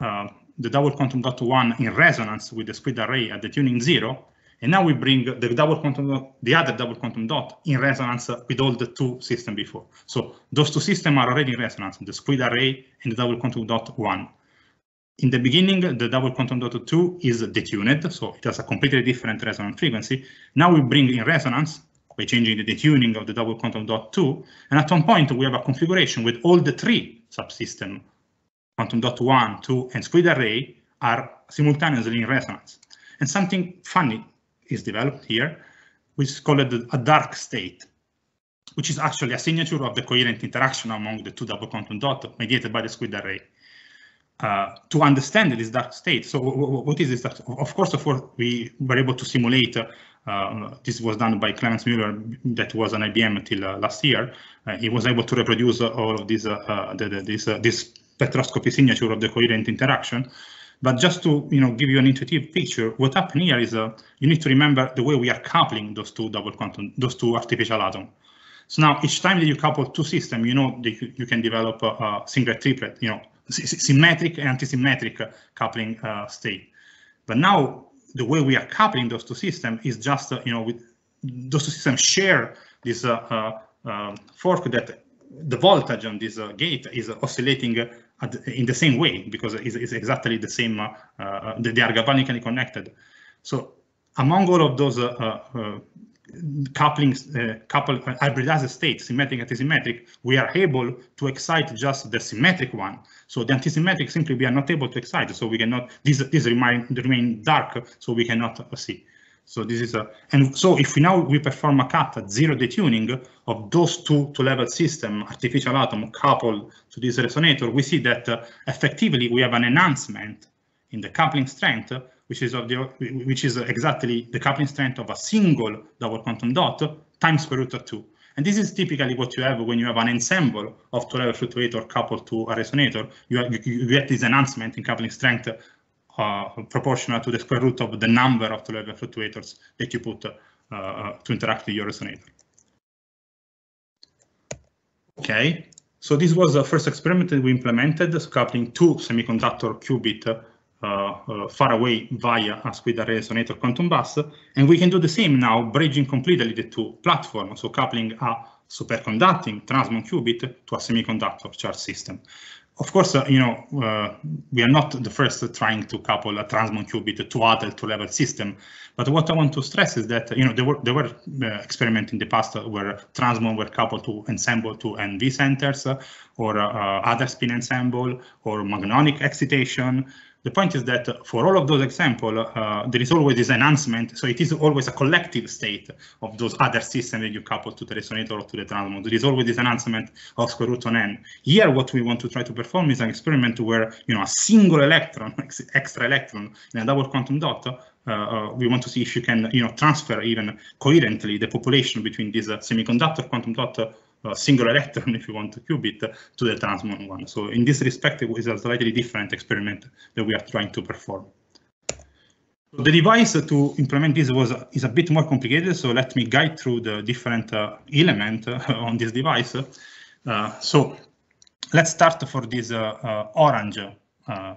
uh, the double quantum dot one in resonance with the squid array at the tuning zero, and now we bring the double quantum the other double quantum dot in resonance with all the two systems before. So those two systems are already in resonance, the squid array and the double quantum dot one. In the beginning, the double quantum dot two is detuned, so it has a completely different resonant frequency. Now we bring in resonance by changing the detuning of the double quantum dot two, and at some point we have a configuration with all the three subsystem quantum dot one, two, and squid array are simultaneously in resonance. And something funny is developed here, which is called a dark state, which is actually a signature of the coherent interaction among the two double quantum dots mediated by the squid array. Uh, to understand this dark state, so what is this? Of course, of course, we were able to simulate uh, uh, this was done by Clemens Mueller, that was an IBM until uh, last year. Uh, he was able to reproduce all of these, uh, uh, the, the, this, uh, this spectroscopy signature of the coherent interaction. But just to you know give you an intuitive picture, what happened here is you need to remember the way we are coupling those two double quantum, those two artificial atoms. So now each time that you couple two systems, you know you, you, can develop a, a singlet triplet, you know, symmetric and antisymmetric coupling state. But now the way we are coupling those two systems is just, uh, you know, with those two systems share this uh, uh, um, fork that the voltage on this gate is oscillating in the same way because it's, it's exactly the same, they are galvanically connected. So among all of those couplings, uh, couple hybridized states, symmetric and asymmetric, we are able to excite just the symmetric one. So the anti-symmetric simply we are not able to excite, so we cannot, these, these remain, remain dark, so we cannot see. So this is a, and so if we now we perform a cut at zero detuning of those two two-level system, artificial atom coupled to this resonator, we see that uh, effectively we have an enhancement in the coupling strength, which is of the which is exactly the coupling strength of a single double quantum dot times square root of two. And this is typically what you have when you have an ensemble of two-level fluctuator coupled to a resonator. You, you get this enhancement in coupling strength uh, proportional to the square root of the number of two-level fluctuators that you put uh, uh, to interact with your resonator. Okay, so this was the first experiment that we implemented, so coupling two semiconductor qubit uh, uh, far away via a SQIDA resonator quantum bus. And we can do the same now, bridging completely the two platforms, so coupling a superconducting transmon qubit to a semiconductor charge system. Of course, uh, you know, uh, we are not the first trying to couple a transmon qubit to other two-level system, but what I want to stress is that, you know, there were, there were uh, experiments in the past where transmon were coupled to ensemble to NV centers uh, or other spin ensemble or magnonic excitation. The point is that for all of those examples, uh, there is always this enhancement. So it is always a collective state of those other systems that you couple to the resonator or to the transmode. There is always this enhancement of square root on n. Here, what we want to try to perform is an experiment where you know a single electron, extra electron in a double quantum dot, uh, uh, we want to see if you can you know transfer even coherently the population between this uh, semiconductor quantum dot uh, single electron, if you want to cube it, to the transmon one. So in this respect, it is a slightly different experiment that we are trying to perform. The device to implement this was is a bit more complicated, so let me guide through the different uh, element uh, on this device. Uh, so let's start for this uh, uh orange uh,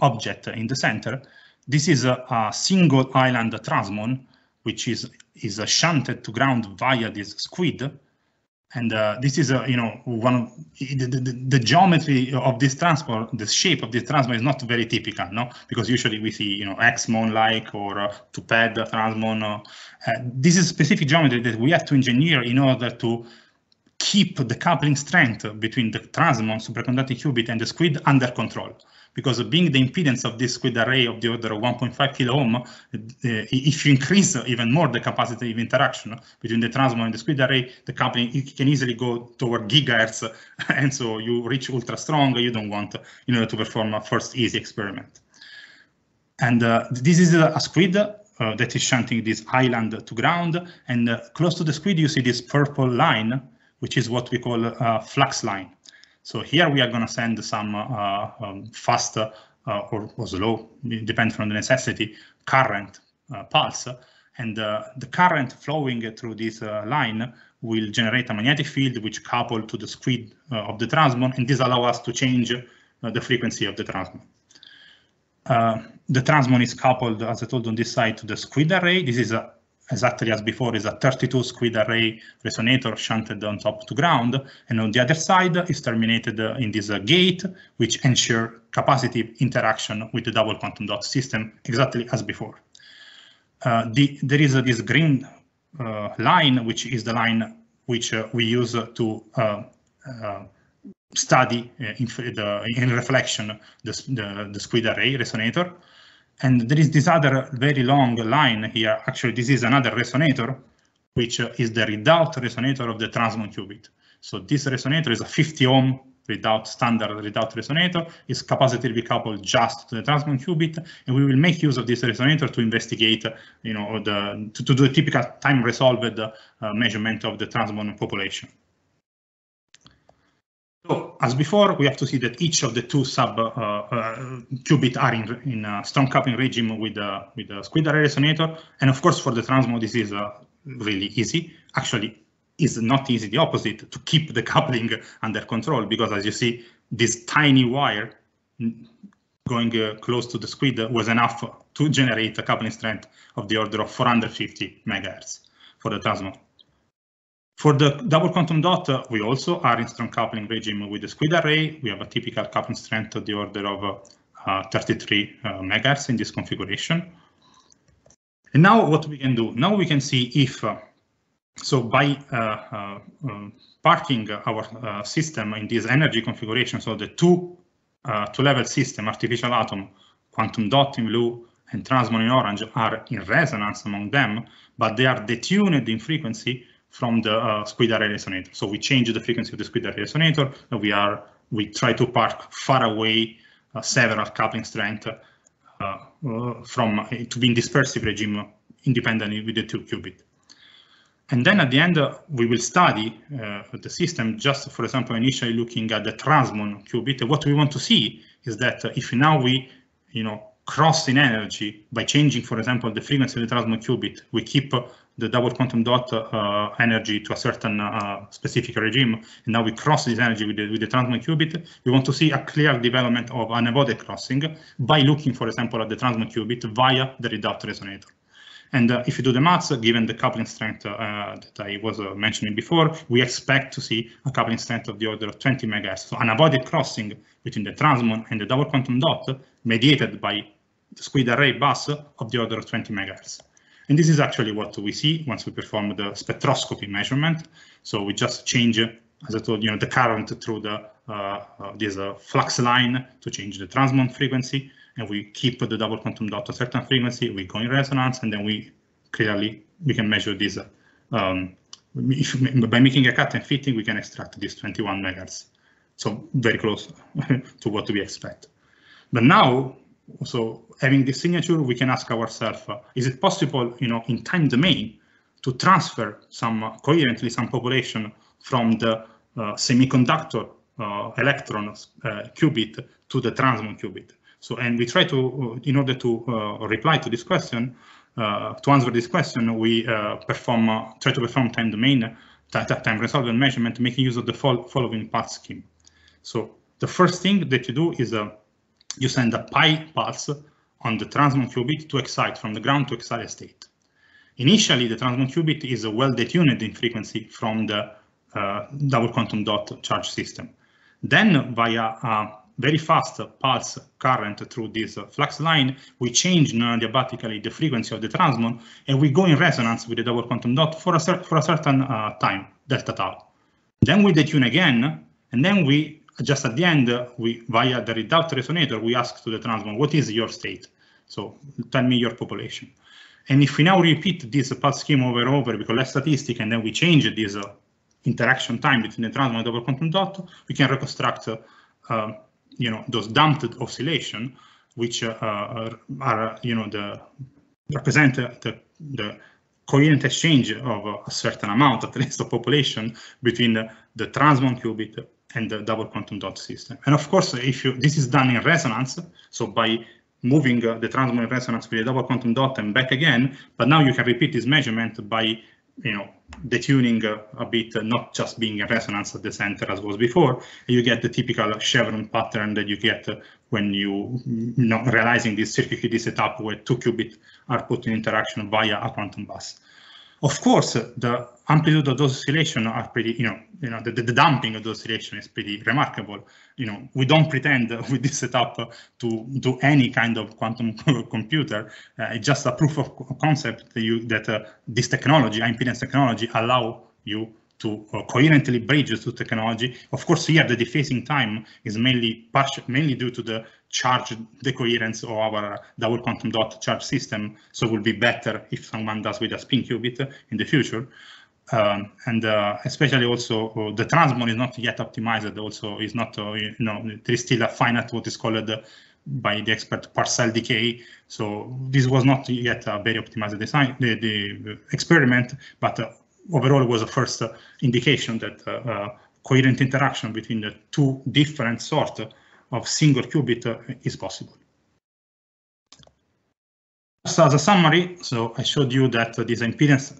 object in the center. This is a, a, single island transmon, which is, is shunted to ground via this squid and uh, this is you know one of the, the, the, geometry of this transport the shape of this transport is not very typical no because usually we see you know xmon like or uh, two pad transmon uh, uh, this is specific geometry that we have to engineer in order to keep the coupling strength between the transmon superconducting qubit and the squid under control because being the impedance of this squid array of the order of 1.5 kilo ohm, uh, if you increase even more the capacity of interaction between the transmon and the squid array, the coupling can easily go toward gigahertz, and so you reach ultra strong. You don't want, you know, to perform a first easy experiment. And uh, this is a squid uh, that is shunting this island to ground, and uh, close to the squid you see this purple line, which is what we call a uh, flux line. So here we are going to send some uh, um, fast uh, or, or, slow, depends on the necessity, current uh, pulse. And the current flowing through this line will generate a magnetic field which coupled to the squid of the transmon, and this allow us to change the frequency of the transmon. Uh, the transmon is coupled, as I told on this side, to the squid array. This is a exactly as before, is a 32 squid array resonator shunted on top to ground, and on the other side is terminated in this uh, gate, which ensure capacitive interaction with the double quantum dot system, exactly as before. Uh, the, there is uh, this green uh, line, which is the line which uh, we use to study in, the, in, reflection the, the, the squid array resonator. And there is this other very long line here. Actually, this is another resonator, which is the readout resonator of the transmon qubit. So this resonator is a 50 ohm readout standard readout resonator. It's capacitively coupled just to the transmon qubit, and we will make use of this resonator to investigate, you know, the to, to do the typical time resolved uh, measurement of the transmon population. So as before, we have to see that each of the two sub uh, uh, qubit are in, in a strong coupling regime with the uh, with the squid array resonator, and of course for the transmode this is uh, really easy. Actually, is not easy. The opposite to keep the coupling under control because as you see, this tiny wire going uh, close to the squid was enough to generate a coupling strength of the order of 450 megahertz for the transmode. For the double quantum dot, uh, we also are in strong coupling regime with the squid array. We have a typical coupling strength of the order of uh, uh 33 uh, megahertz in this configuration. And now what we can do, now we can see if, uh, so by uh, um, parking our system in this energy configuration, so the two two-level system, artificial atom, quantum dot in blue and transmon in orange are in resonance among them, but they are detuned in frequency from the uh, squid array resonator. So we change the frequency of the squid array resonator. And we are we try to park far away uh, several coupling strength uh, uh, from to be in dispersive regime independently with the two qubit. And then at the end, uh, we will study uh, the system just, for example, initially looking at the transmon qubit. What we want to see is that if now we, you know, Crossing energy by changing, for example, the frequency of the transmon qubit, we keep the double quantum dot uh, energy to a certain uh, specific regime, and now we cross this energy with the, with the transmon qubit, we want to see a clear development of avoided crossing by looking, for example, at the transmon qubit via the redoubt resonator. And uh, if you do the maths, given the coupling strength uh, that I was uh, mentioning before, we expect to see a coupling strength of the order of 20 megahertz. So avoided crossing between the transmon and the double quantum dot mediated by squid array bus of the order of 20 megahertz. And this is actually what we see once we perform the spectroscopy measurement. So we just change, as I told you, know, the current through the uh, uh this uh, flux line to change the transmon frequency, and we keep the double quantum dot at certain frequency. We go in resonance, and then we clearly we can measure this. Uh, um, if, by making a cut and fitting, we can extract this 21 megahertz. So very close to what we expect. But now so having this signature, we can ask ourselves, uh, is it possible, you know, in time domain to transfer some uh, coherently some population from the uh, semiconductor uh, electron uh, qubit to the transmon qubit? So, and we try to, in order to reply to this question, to answer this question, we perform, try to perform time domain time resolved measurement, making use of the following path scheme. So the first thing that you do is a you send a pi pulse on the transmon qubit to excite from the ground to excited state. Initially, the transmon qubit is well detuned in frequency from the uh, double quantum dot charge system. Then via a uh, very fast pulse current through this uh, flux line, we change adiabatically the frequency of the transmon and we go in resonance with the double quantum dot for a, for a certain uh, time, delta tau. Then we detune again, and then we just at the end, we via the readout resonator, we ask to the transmon, what is your state? So tell me your population. And if we now repeat this pulse scheme over and over, we collect statistic, and then we change this uh, interaction time between the transmon and double quantum dot, we can reconstruct, uh, uh, you know, those dumped oscillation, which uh, are, are, you know, the represent uh, the, the coherent exchange of a certain amount, at least, of population between the, the transmon qubit and the double quantum dot system. And of course, if you this is done in resonance, so by moving uh, the transform resonance with a double quantum dot and back again, but now you can repeat this measurement by you know, detuning uh, a bit, uh, not just being a resonance at the center as was before, you get the typical chevron pattern that you get uh, when you, you know, realizing this circuitry setup where two qubits are put in interaction via a quantum bus. Of course, the amplitude of those oscillations are pretty, you know, you know, the, the, the damping of those oscillation is pretty remarkable. You know, we don't pretend with this setup to do any kind of quantum computer. Uh, it's just a proof of concept that, you, that uh, this technology, impedance technology, allow you to uh, coherently bridge to technology. Of course, here the defacing time is mainly partial, mainly due to the charge decoherence of our double quantum dot charge system. So it will be better if someone does with a spin qubit in the future. Um, and uh, especially also uh, the transmon is not yet optimized. Also, is not uh, you know there is still a finite what is called uh, by the expert parcel decay. So this was not yet a very optimized design the, the experiment, but uh, overall was a first uh, indication that uh, uh, coherent interaction between the two different sort of single qubit is possible. So, as a summary, so I showed you that this impedance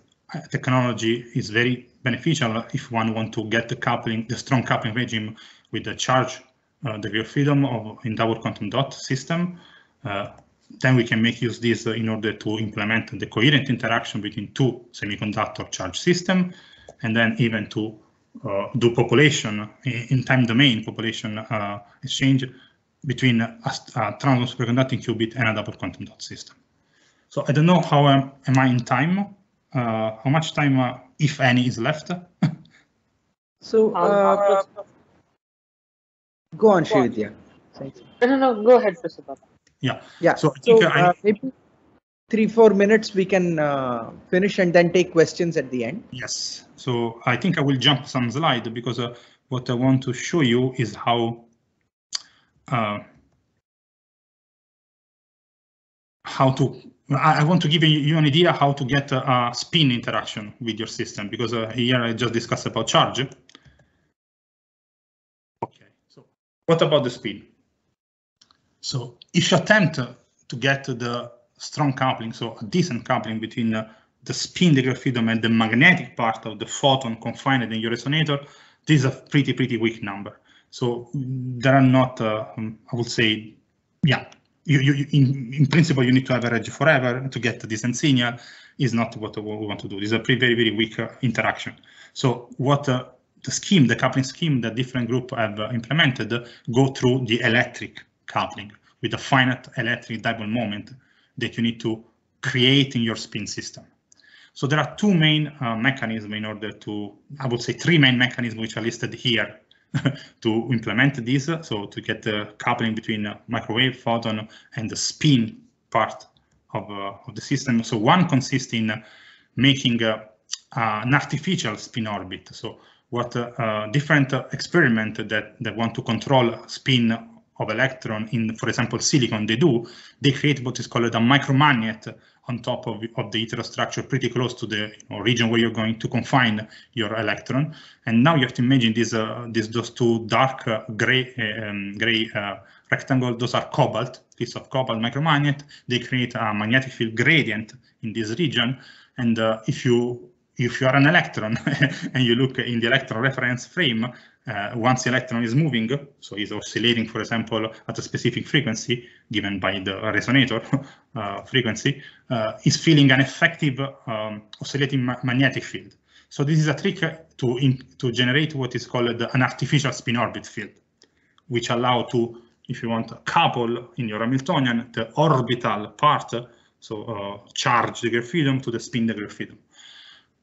technology is very beneficial if one want to get the coupling, the strong coupling regime with the charge uh, degree of freedom of in double quantum dot system. Uh, then we can make use this uh, in order to implement the coherent interaction between two semiconductor charge system, and then even to uh, do population in time domain population uh, exchange between a, uh, a uh, superconducting qubit and a double quantum dot system. So I don't know how am, um, am I in time, uh, how much time, if any, is left. so um, go on, Shridya. No, no, no, go ahead, Professor yeah. Yeah. So, so uh, uh, maybe three four minutes we can uh, finish and then take questions at the end. Yes. So I think I will jump some slide because what I want to show you is how how to I want to give you an idea how to get a, spin interaction with your system because uh, here I just discussed about charge. Okay, so what about the spin? So if you attempt to get the strong coupling, so a decent coupling between the spin degree of freedom and the magnetic part of the photon confined in your resonator, this is a pretty, pretty weak number. So there are not, uh, um, I would say, yeah, you, you, in, in principle, you need to average forever to get a decent signal is not what we want to do. This is a pretty, very, very weak uh, interaction. So what uh, the scheme, the coupling scheme that different group have uh, implemented go through the electric coupling with a finite electric dipole moment that you need to create in your spin system. So there are two main uh, mechanisms in order to, I would say three main mechanisms which are listed here to implement this. So to get the coupling between microwave photon and the spin part of, uh, of the system. So one consists in making uh, an artificial spin orbit. So what uh, uh, different experiment that, that want to control spin of electron in, for example, silicon, they do, they create what is called a micromagnet on top of, of the heterostructure pretty close to the you know, region where you're going to confine your electron. And now you have to imagine these, uh, these those two dark uh, gray, uh, um, gray uh, rectangle, those are cobalt, piece of cobalt micromagnet. They create a magnetic field gradient in this region. And uh, if you if you are an electron and you look in the electron reference frame, uh, once electron is moving, so is oscillating, for example, at a specific frequency given by the resonator uh, frequency, uh, is feeling an effective um, oscillating ma magnetic field. So this is a trick to, to generate what is called an artificial spin orbit field, which allow to, if you want, couple in your Hamiltonian the orbital part, so uh, charge the freedom to the spin the Graph freedom.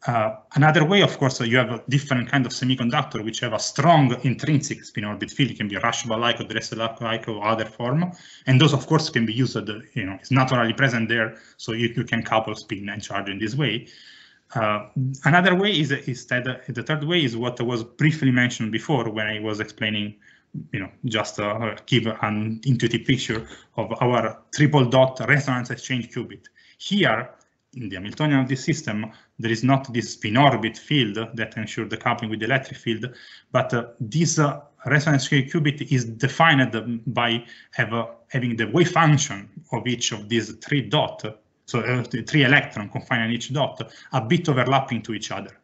Uh, another way, of course, you have a different kind of semiconductor which have a strong intrinsic spin orbit field. It can be Rashba-like or Dressel-like or other form. And those, of course, can be used, uh, you know, it's naturally present there. So you, you can couple spin and charge in this way. Uh, another way is, is that uh, the third way is what was briefly mentioned before when I was explaining, you know, just uh, give an intuitive picture of our triple dot resonance exchange qubit. Here, in the Hamiltonian of this system, there is not this spin orbit field that ensures the coupling with the electric field, but uh, this uh, resonance qubit is defined by have, uh, having the wave function of each of these three dots, uh, so uh, three electron confined in each dot, a bit overlapping to each other.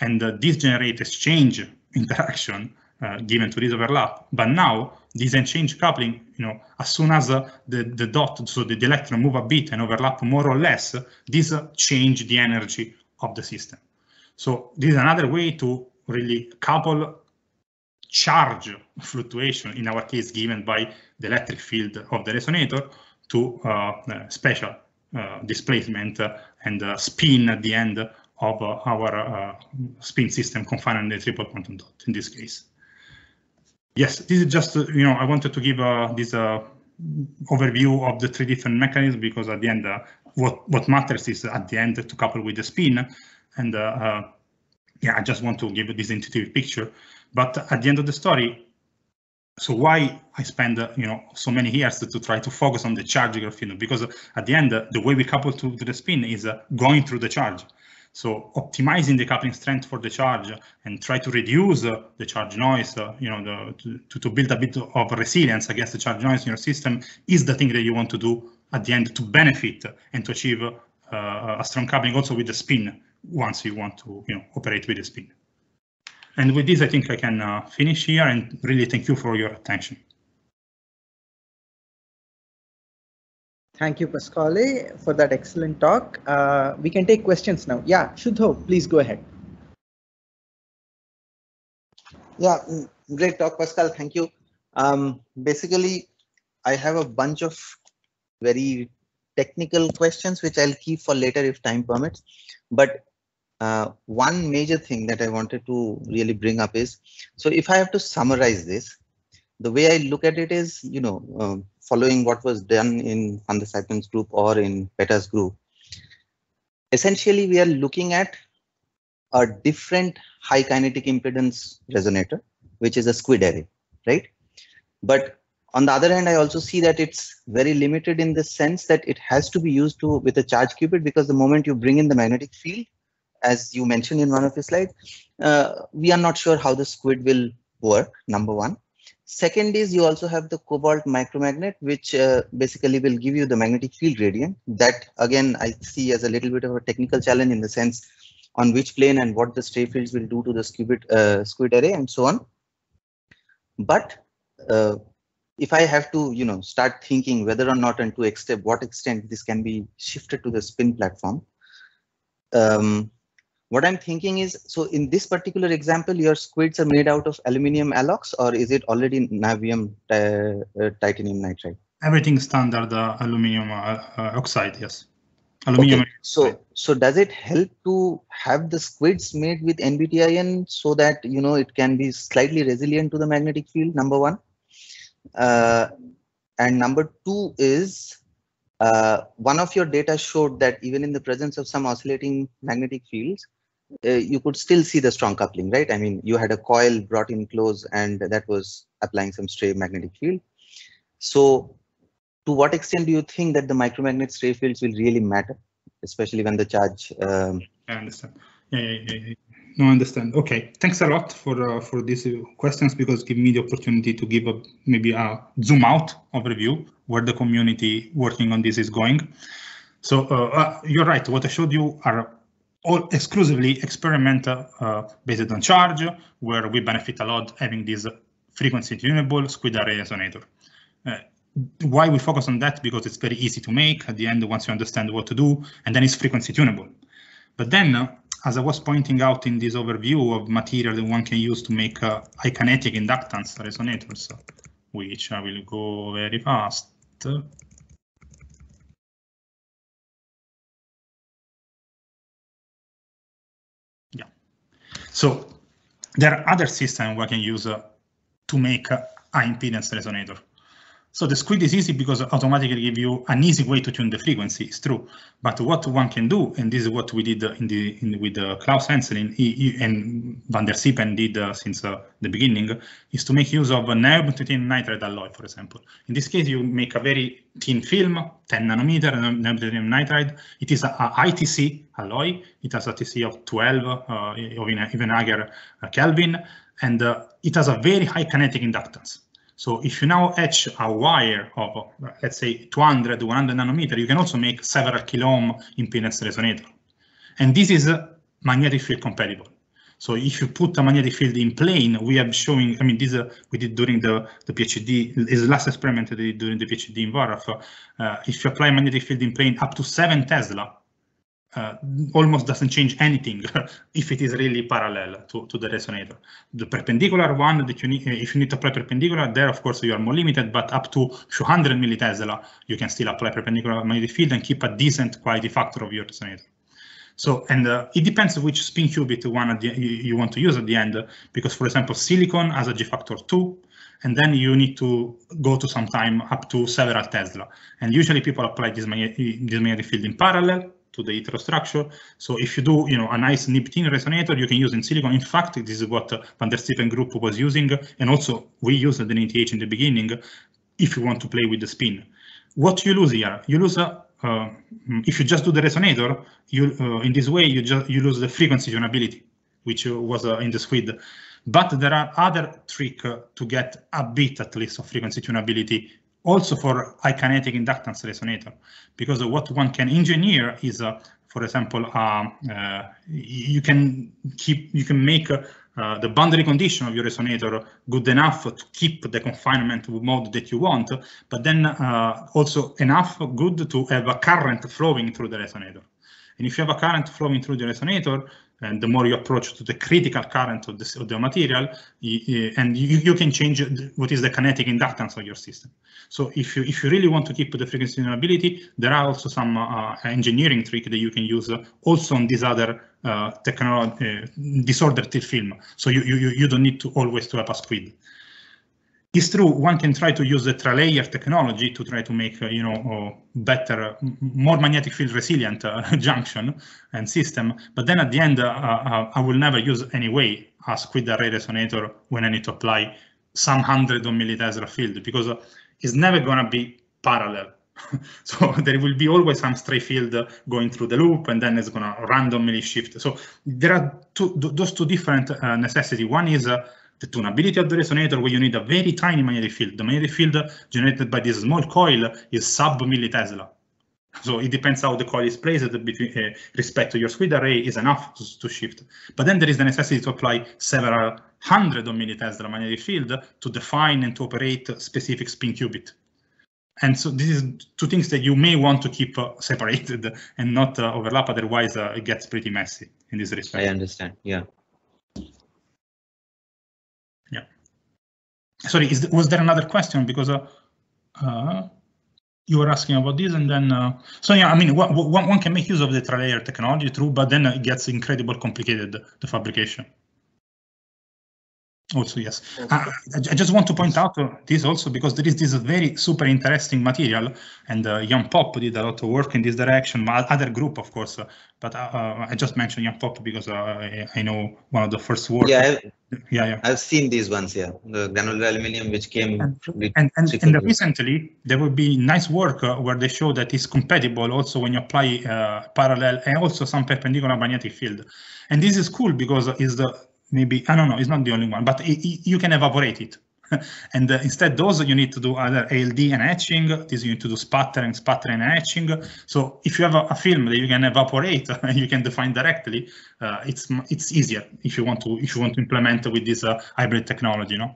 And uh, this generates exchange interaction uh, given to this overlap. But now this unchanged coupling, you know, as soon as uh, the, the dot, so the, the, electron move a bit and overlap more or less, this uh, change the energy of the system. So this is another way to really couple charge fluctuation, in our case given by the electric field of the resonator, to uh, uh special uh, displacement and uh, spin at the end of our spin system confined in the triple quantum dot in this case. Yes, this is just, you know, I wanted to give uh, this uh, overview of the three different mechanisms because at the end, uh, what, what matters is at the end to couple with the spin. And uh, uh, yeah, I just want to give this intuitive picture. But at the end of the story, so why I spend uh, you know so many years to, try to focus on the charge graph, you know, because at the end uh, the way we couple to, to the spin is uh, going through the charge. So optimizing the coupling strength for the charge and try to reduce uh, the charge noise, uh, you know, the, to, to build a bit of resilience against the charge noise in your system is the thing that you want to do at the end to benefit and to achieve uh, a strong coupling also with the spin once you want to, you know, operate with the spin. And with this, I think I can uh, finish here and really thank you for your attention. Thank you, Pasquale, for that excellent talk. Uh, we can take questions now. Yeah, Shudho, please go ahead. Yeah, mm, great talk, Pascal. Thank you. Um, basically, I have a bunch of very technical questions, which I'll keep for later if time permits. But uh, one major thing that I wanted to really bring up is, so if I have to summarize this, the way I look at it is, you know, um, following what was done in Handelsaipan's group or in Peta's group, essentially we are looking at a different high kinetic impedance resonator, which is a squid array, right? But on the other hand, I also see that it's very limited in the sense that it has to be used to with a charge qubit because the moment you bring in the magnetic field, as you mentioned in one of your slides, uh, we are not sure how the squid will work, number one. Second is you also have the cobalt micromagnet, which uh, basically will give you the magnetic field gradient. That again, I see as a little bit of a technical challenge in the sense on which plane and what the stray fields will do to the squid, uh, squid array and so on. But uh, if I have to, you know, start thinking whether or not and to extent what extent this can be shifted to the spin platform, um, what i'm thinking is so in this particular example your squids are made out of aluminum alloys, or is it already navium uh, uh titanium nitride everything standard uh, aluminum uh, uh, oxide yes aluminum okay. so so does it help to have the squids made with nbtin so that you know it can be slightly resilient to the magnetic field number one uh, and number two is uh, one of your data showed that even in the presence of some oscillating magnetic fields uh, you could still see the strong coupling, right? I mean, you had a coil brought in close and that was applying some stray magnetic field. So to what extent do you think that the micromagnet stray fields will really matter, especially when the charge? Um, I understand. Yeah, yeah, yeah, No, I understand. OK, thanks a lot for uh, for these uh, questions because give me the opportunity to give a maybe a zoom out overview where the community working on this is going. So uh, uh you're right. What I showed you are all exclusively experimental uh, based on charge, where we benefit a lot having this frequency tunable squid array resonator. Uh, why we focus on that? Because it's very easy to make at the end once you understand what to do, and then it's frequency tunable. But then uh, as I was pointing out in this overview of material that one can use to make uh, kinetic inductance resonators, which I will go very fast. So there are other systems we can use uh, to make a uh, high impedance resonator. So the squid is easy because automatically give you an easy way to tune the frequency. It's true, but what one can do, and this is what we did in the in with uh, Klaus Henselin and Van der Siepen did uh, since uh, the beginning, is to make use of a neobutanene nitride alloy, for example. In this case, you make a very thin film, 10 nanometer neobutanene nitride. It is a, a, ITC alloy. It has a TC of 12 uh, or even higher uh, Kelvin, and uh, it has a very high kinetic inductance. So if you now etch a wire of, let's say, 200, 100 nanometer, you can also make several kilo ohm impedance resonator. And this is magnetic field compatible. So if you put a magnetic field in plane, we are showing, I mean, this uh, we did during the, the PhD, is last experiment that we did during the PhD in Varaf. Uh, if you apply magnetic field in plane up to 7 Tesla, uh, almost doesn't change anything if it is really parallel to, to the resonator. The perpendicular one that you need, if you need to apply perpendicular, there of course you are more limited, but up to 200 millitesla, you can still apply perpendicular magnetic field and keep a decent quality factor of your resonator. So, and uh, it depends which spin qubit one the, you want to use at the end, because for example, silicon has a G-factor 2, and then you need to go to some time up to several Tesla. And usually people apply this magnetic field in parallel, to the heterostructure. structure. So if you do, you know, a nice niptin resonator, you can use in silicon. In fact, this is what Van der Stephen group was using, and also we used the NTH in the beginning. If you want to play with the spin, what you lose here, you lose a uh, mm, if you just do the resonator, you uh, in this way you just you lose the frequency tunability, which uh, was uh, in the squid. But there are other trick uh, to get a bit at least of frequency tunability also for kinetic inductance resonator, because what one can engineer is, uh, for example, uh, uh, you can keep, you can make uh, the boundary condition of your resonator good enough to keep the confinement mode that you want, but then uh, also enough good to have a current flowing through the resonator. And if you have a current flowing through the resonator, and the more you approach to the critical current of, this, of the material, you, and you, you can change what is the kinetic inductance of your system. So if you if you really want to keep the frequency tunability, there are also some uh, engineering trick that you can use uh, also on this other uh, technology uh, disordered film. So you, you you don't need to always to have a squid. It's true, one can try to use the tri-layer technology to try to make, uh, you know, better, more magnetic field resilient uh, junction and system. But then at the end, uh, uh, I will never use anyway a squid array resonator when I need to apply some hundred of millitesla field because it's never going to be parallel. so there will be always some stray field going through the loop and then it's going to randomly shift. So there are two, those two different uh, necessity. One is uh, the tunability of the resonator where you need a very tiny magnetic field. The magnetic field generated by this small coil is sub millitesla. So it depends how the coil is placed between uh, respect to your squid array is enough to, to, shift. But then there is the necessity to apply several hundred of millitesla magnetic field to define and to operate specific spin qubit. And so this is two things that you may want to keep uh, separated and not uh, overlap. Otherwise, uh, it gets pretty messy in this respect. I understand. Yeah. sorry, is, was there another question? Because uh, uh, you were asking about this and then uh, so yeah i mean one can make use of the tri-layer technology true but then it gets incredibly complicated the fabrication also yes uh, I, I, just want to point out uh, this also because there is this very super interesting material and uh, Jan Pop did a lot of work in this direction other group of course uh, but uh, uh I just mentioned Jan Pop because I, I, know one of the first work yeah, I've, yeah yeah I've seen these ones yeah the granular aluminum which came and and, and, and recently there will be nice work where they show that it's compatible also when you apply parallel and also some perpendicular magnetic field and this is cool because is the maybe I don't know. It's not the only one, but it, it, you can evaporate it. and uh, instead, those you need to do either ALD and etching. This you need to do sputtering, sputtering and etching. So if you have a, a film that you can evaporate and you can define directly, uh, it's it's easier if you want to if you want to implement with this uh, hybrid technology. no?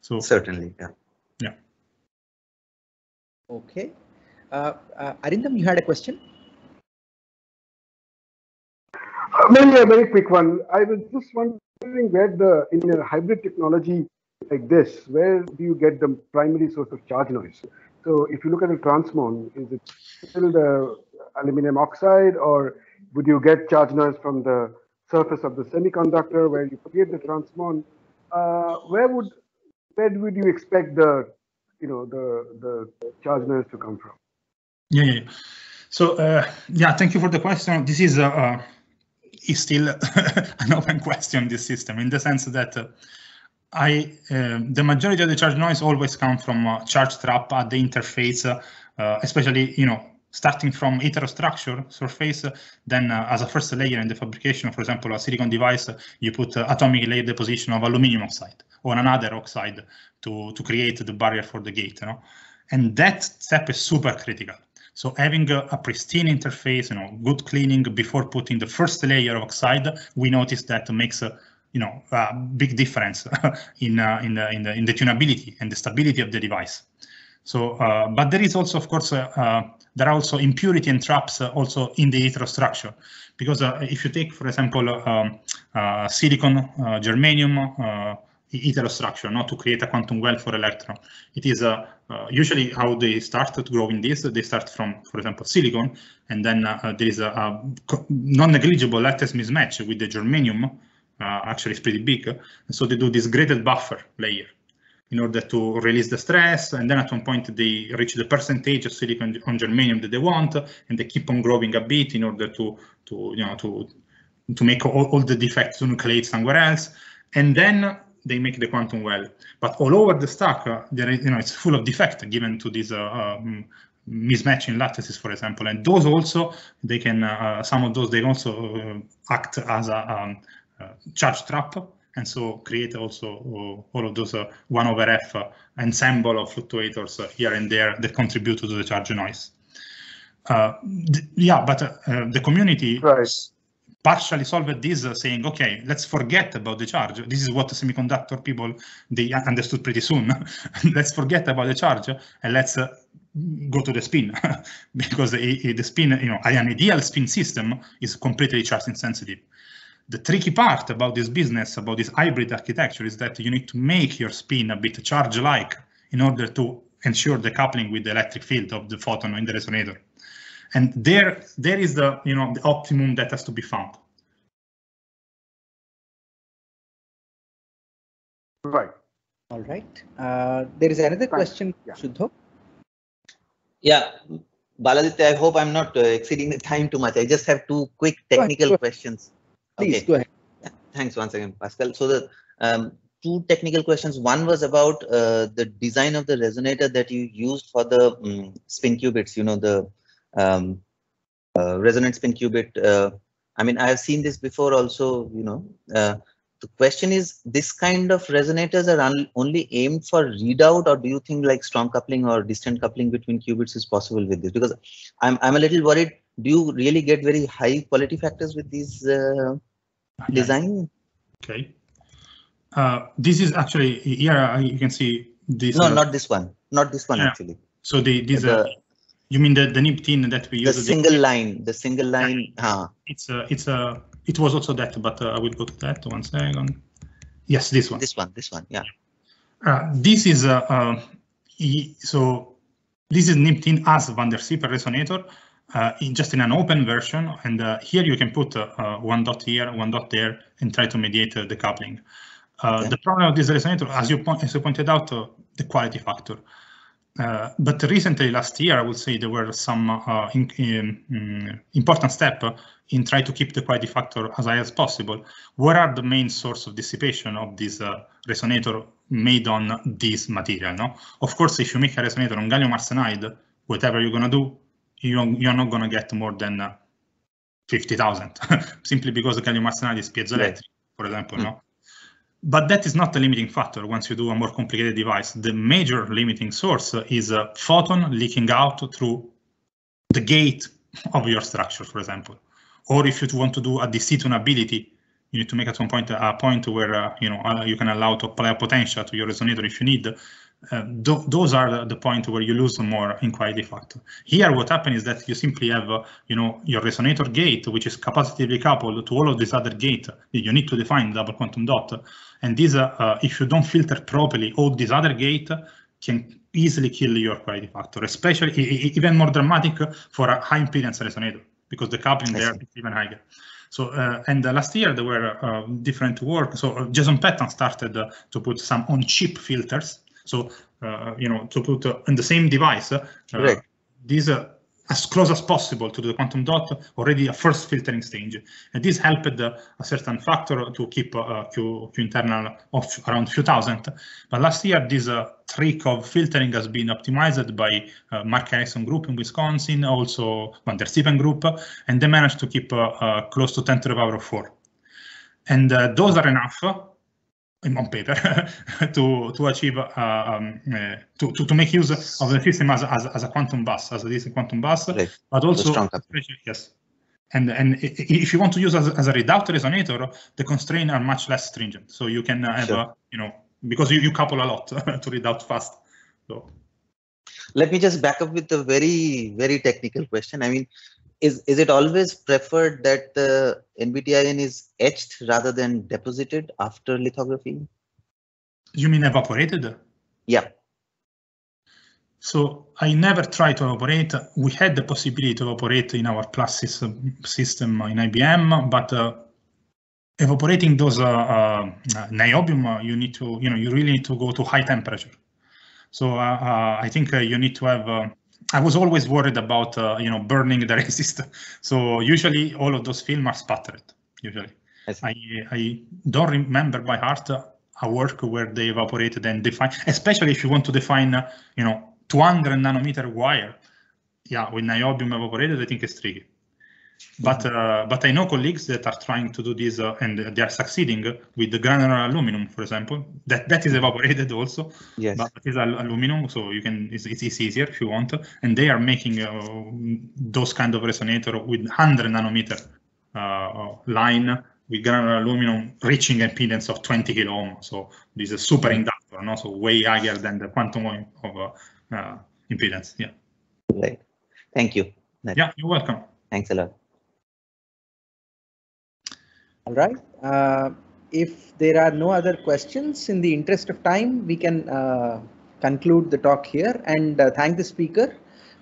So certainly, yeah. Yeah. Okay. Uh, uh Arindam, you had a question. Uh, maybe a very quick one. I was just wondering where the, in a hybrid technology like this, where do you get the primary source of charge noise? So if you look at a transmon, is it still the aluminum oxide or would you get charge noise from the surface of the semiconductor where you create the transmon? Uh, where would where would you expect the you know the the charge noise to come from? Yeah. yeah. So uh, yeah, thank you for the question. This is a, uh, a uh, is still an open question in this system in the sense that uh, I uh, the majority of the charge noise always come from uh, charge trap at the interface, uh, uh, especially you know starting from heterostructure surface, uh, then as a first layer in the fabrication, for example, a silicon device, you put atomic layer deposition of aluminum oxide or another oxide to to create the barrier for the gate, you know, and that step is super critical so having a, a, pristine interface, you know, good cleaning before putting the first layer of oxide, we notice that makes a you know a big difference in uh, in the in the in the tunability and the stability of the device. So, uh, but there is also, of course, uh, uh there are also impurity and traps uh, also in the heterostructure, structure, because uh, if you take, for example, um, silicon, germanium, a structure, not to create a quantum well for electron. It is uh, uh, usually how they start growing this. They start from, for example, silicon, and then uh, uh there is a, a non-negligible lattice mismatch with the germanium. Uh, actually, it's pretty big. And so they do this graded buffer layer in order to release the stress. And then at one point, they reach the percentage of silicon on germanium that they want, and they keep on growing a bit in order to, to you know, to to make all, all the defects to nucleate somewhere else. And then they make the quantum well. But all over the stack, uh, there is, you know, it's full of defect given to these uh, um, mismatching lattices, for example. And those also, they can, uh, uh some of those, they also uh, act as a um, uh, charge trap and so create also all of those 1 over f ensemble of fluctuators here and there that contribute to the charge noise. yeah, but the community partially solved this uh, saying, okay, let's forget about the charge. This is what the semiconductor people, they understood pretty soon. let's forget about the charge and let's uh, go to the spin because the, eh, the spin, you know, an ideal spin system is completely charge insensitive. The tricky part about this business, about this hybrid architecture is that you need to make your spin a bit charge-like in order to ensure the coupling with the electric field of the photon in the resonator. And there, there is the, you know, the optimum that has to be found. Right. All right. Uh, there is another question, yeah. Shuddho. Yeah, Baladitya, I hope I'm not uh, exceeding the time too much. I just have two quick technical right, questions. Please okay. go ahead. Thanks once again, Pascal. So the um, two technical questions. One was about uh, the design of the resonator that you used for the um, spin qubits, you know, the um, uh, resonant spin qubit. Uh, I mean, I have seen this before also, you know, uh, the question is this kind of resonators are only aimed for readout or do you think like strong coupling or distant coupling between qubits is possible with this because i'm i'm a little worried do you really get very high quality factors with these uh, design okay uh, this is actually yeah you can see this no uh, not this one not this one yeah. actually so the these the, are you mean the the niptin that we the Single the line, the single line. Uh. It's a it's a it was also that, but uh, I will go to that one second. Yes, this one. This one, this one, yeah. Uh, this is a uh, uh, so this is niptin as van der Sieper resonator. Uh, in just in an open version, and here you can put one dot here, one dot there, and try to mediate the coupling. Okay. The problem of this resonator, as you, as you pointed out, the quality factor. Uh, but recently, last year, I would say there were some uh, in, in, mm, important step in trying to keep the quality factor as high as possible. What are the main source of dissipation of this uh, resonator made on this material? No, of course, if you make a resonator on gallium arsenide, whatever you're gonna do, you you're not gonna get more than uh, fifty thousand, simply because the gallium arsenide is piezoelectric, yeah. for example. Mm. No, but that is not the limiting factor once you do a more complicated device. The major limiting source is a photon leaking out through the gate of your structure, for example. Or if you want to do a DC ability, you need to make at some point a, point where uh, you know uh, you can allow to apply a potential to your resonator if you need. Uh, th those are the, the point where you lose more inquiry factor. Here, what happens is that you simply have, uh, you know, your resonator gate, which is capacitively coupled to all of these other gate. You need to define double quantum dot and these, uh, uh, if you don't filter properly, all these other gate can easily kill your quality factor, especially even more dramatic for a high impedance resonator because the coupling there is even higher. So, uh, and uh, last year there were uh, different work. So uh, Jason Patton started uh, to put some on-chip filters. So, you know, to put in the same device, these as close as possible to the quantum dot already a first filtering stage. And this helped uh, a certain factor to keep uh, Q, Q internal of around few thousand. But last year, this uh, trick of filtering has been optimized by uh, Mark Harrison Group in Wisconsin, also Van der Steven Group, and they managed to keep uh, uh, close to 10 to the power of 4. And those are enough on paper to to achieve uh, um, uh, to, to, to make use of the system as as, as a quantum bus as a distant quantum bus right. but also yes and and if you want to use as, as a redout resonator the constraints are much less stringent so you can have sure. a, you know because you, you couple a lot to read out fast so let me just back up with a very very technical question i mean is is it always preferred that the NBTIN is etched rather than deposited after lithography? You mean evaporated? Yeah. So I never tried to evaporate. We had the possibility to evaporate in our plus system in IBM, but uh, evaporating those uh, uh, niobium, uh, you need to, you know, you really need to go to high temperature. So uh, uh, I think you need to have I was always worried about uh, you know burning the resistor. So usually all of those films are sputtered. Usually, I, I, I don't remember by heart uh, a work where they evaporated and define, especially if you want to define uh, you know 200 nanometer wire. Yeah, with niobium evaporated, I think it's tricky. But uh, but I know colleagues that are trying to do this uh, and they are succeeding with the granular aluminum, for example. That that is evaporated also. Yes. But it is al aluminum, so you can it's, it's, easier if you want. And they are making uh, those kind of resonator with 100 nanometer line with granular aluminum reaching impedance of 20 kilo ohm. So this is super inductor, no? so way higher than the quantum of uh, uh, impedance. Yeah. Right. Thank you. yeah, you're welcome. Thanks a lot. All right. Uh, if there are no other questions, in the interest of time, we can uh, conclude the talk here and uh, thank the speaker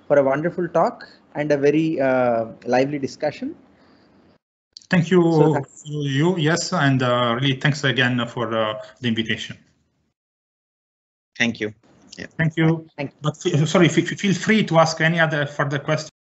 for a wonderful talk and a very uh, lively discussion. Thank you, so you. Yes, and uh, really thanks again for uh, the invitation. Thank you. Yeah. Thank you. Thank you. But sorry, feel free to ask any other further questions.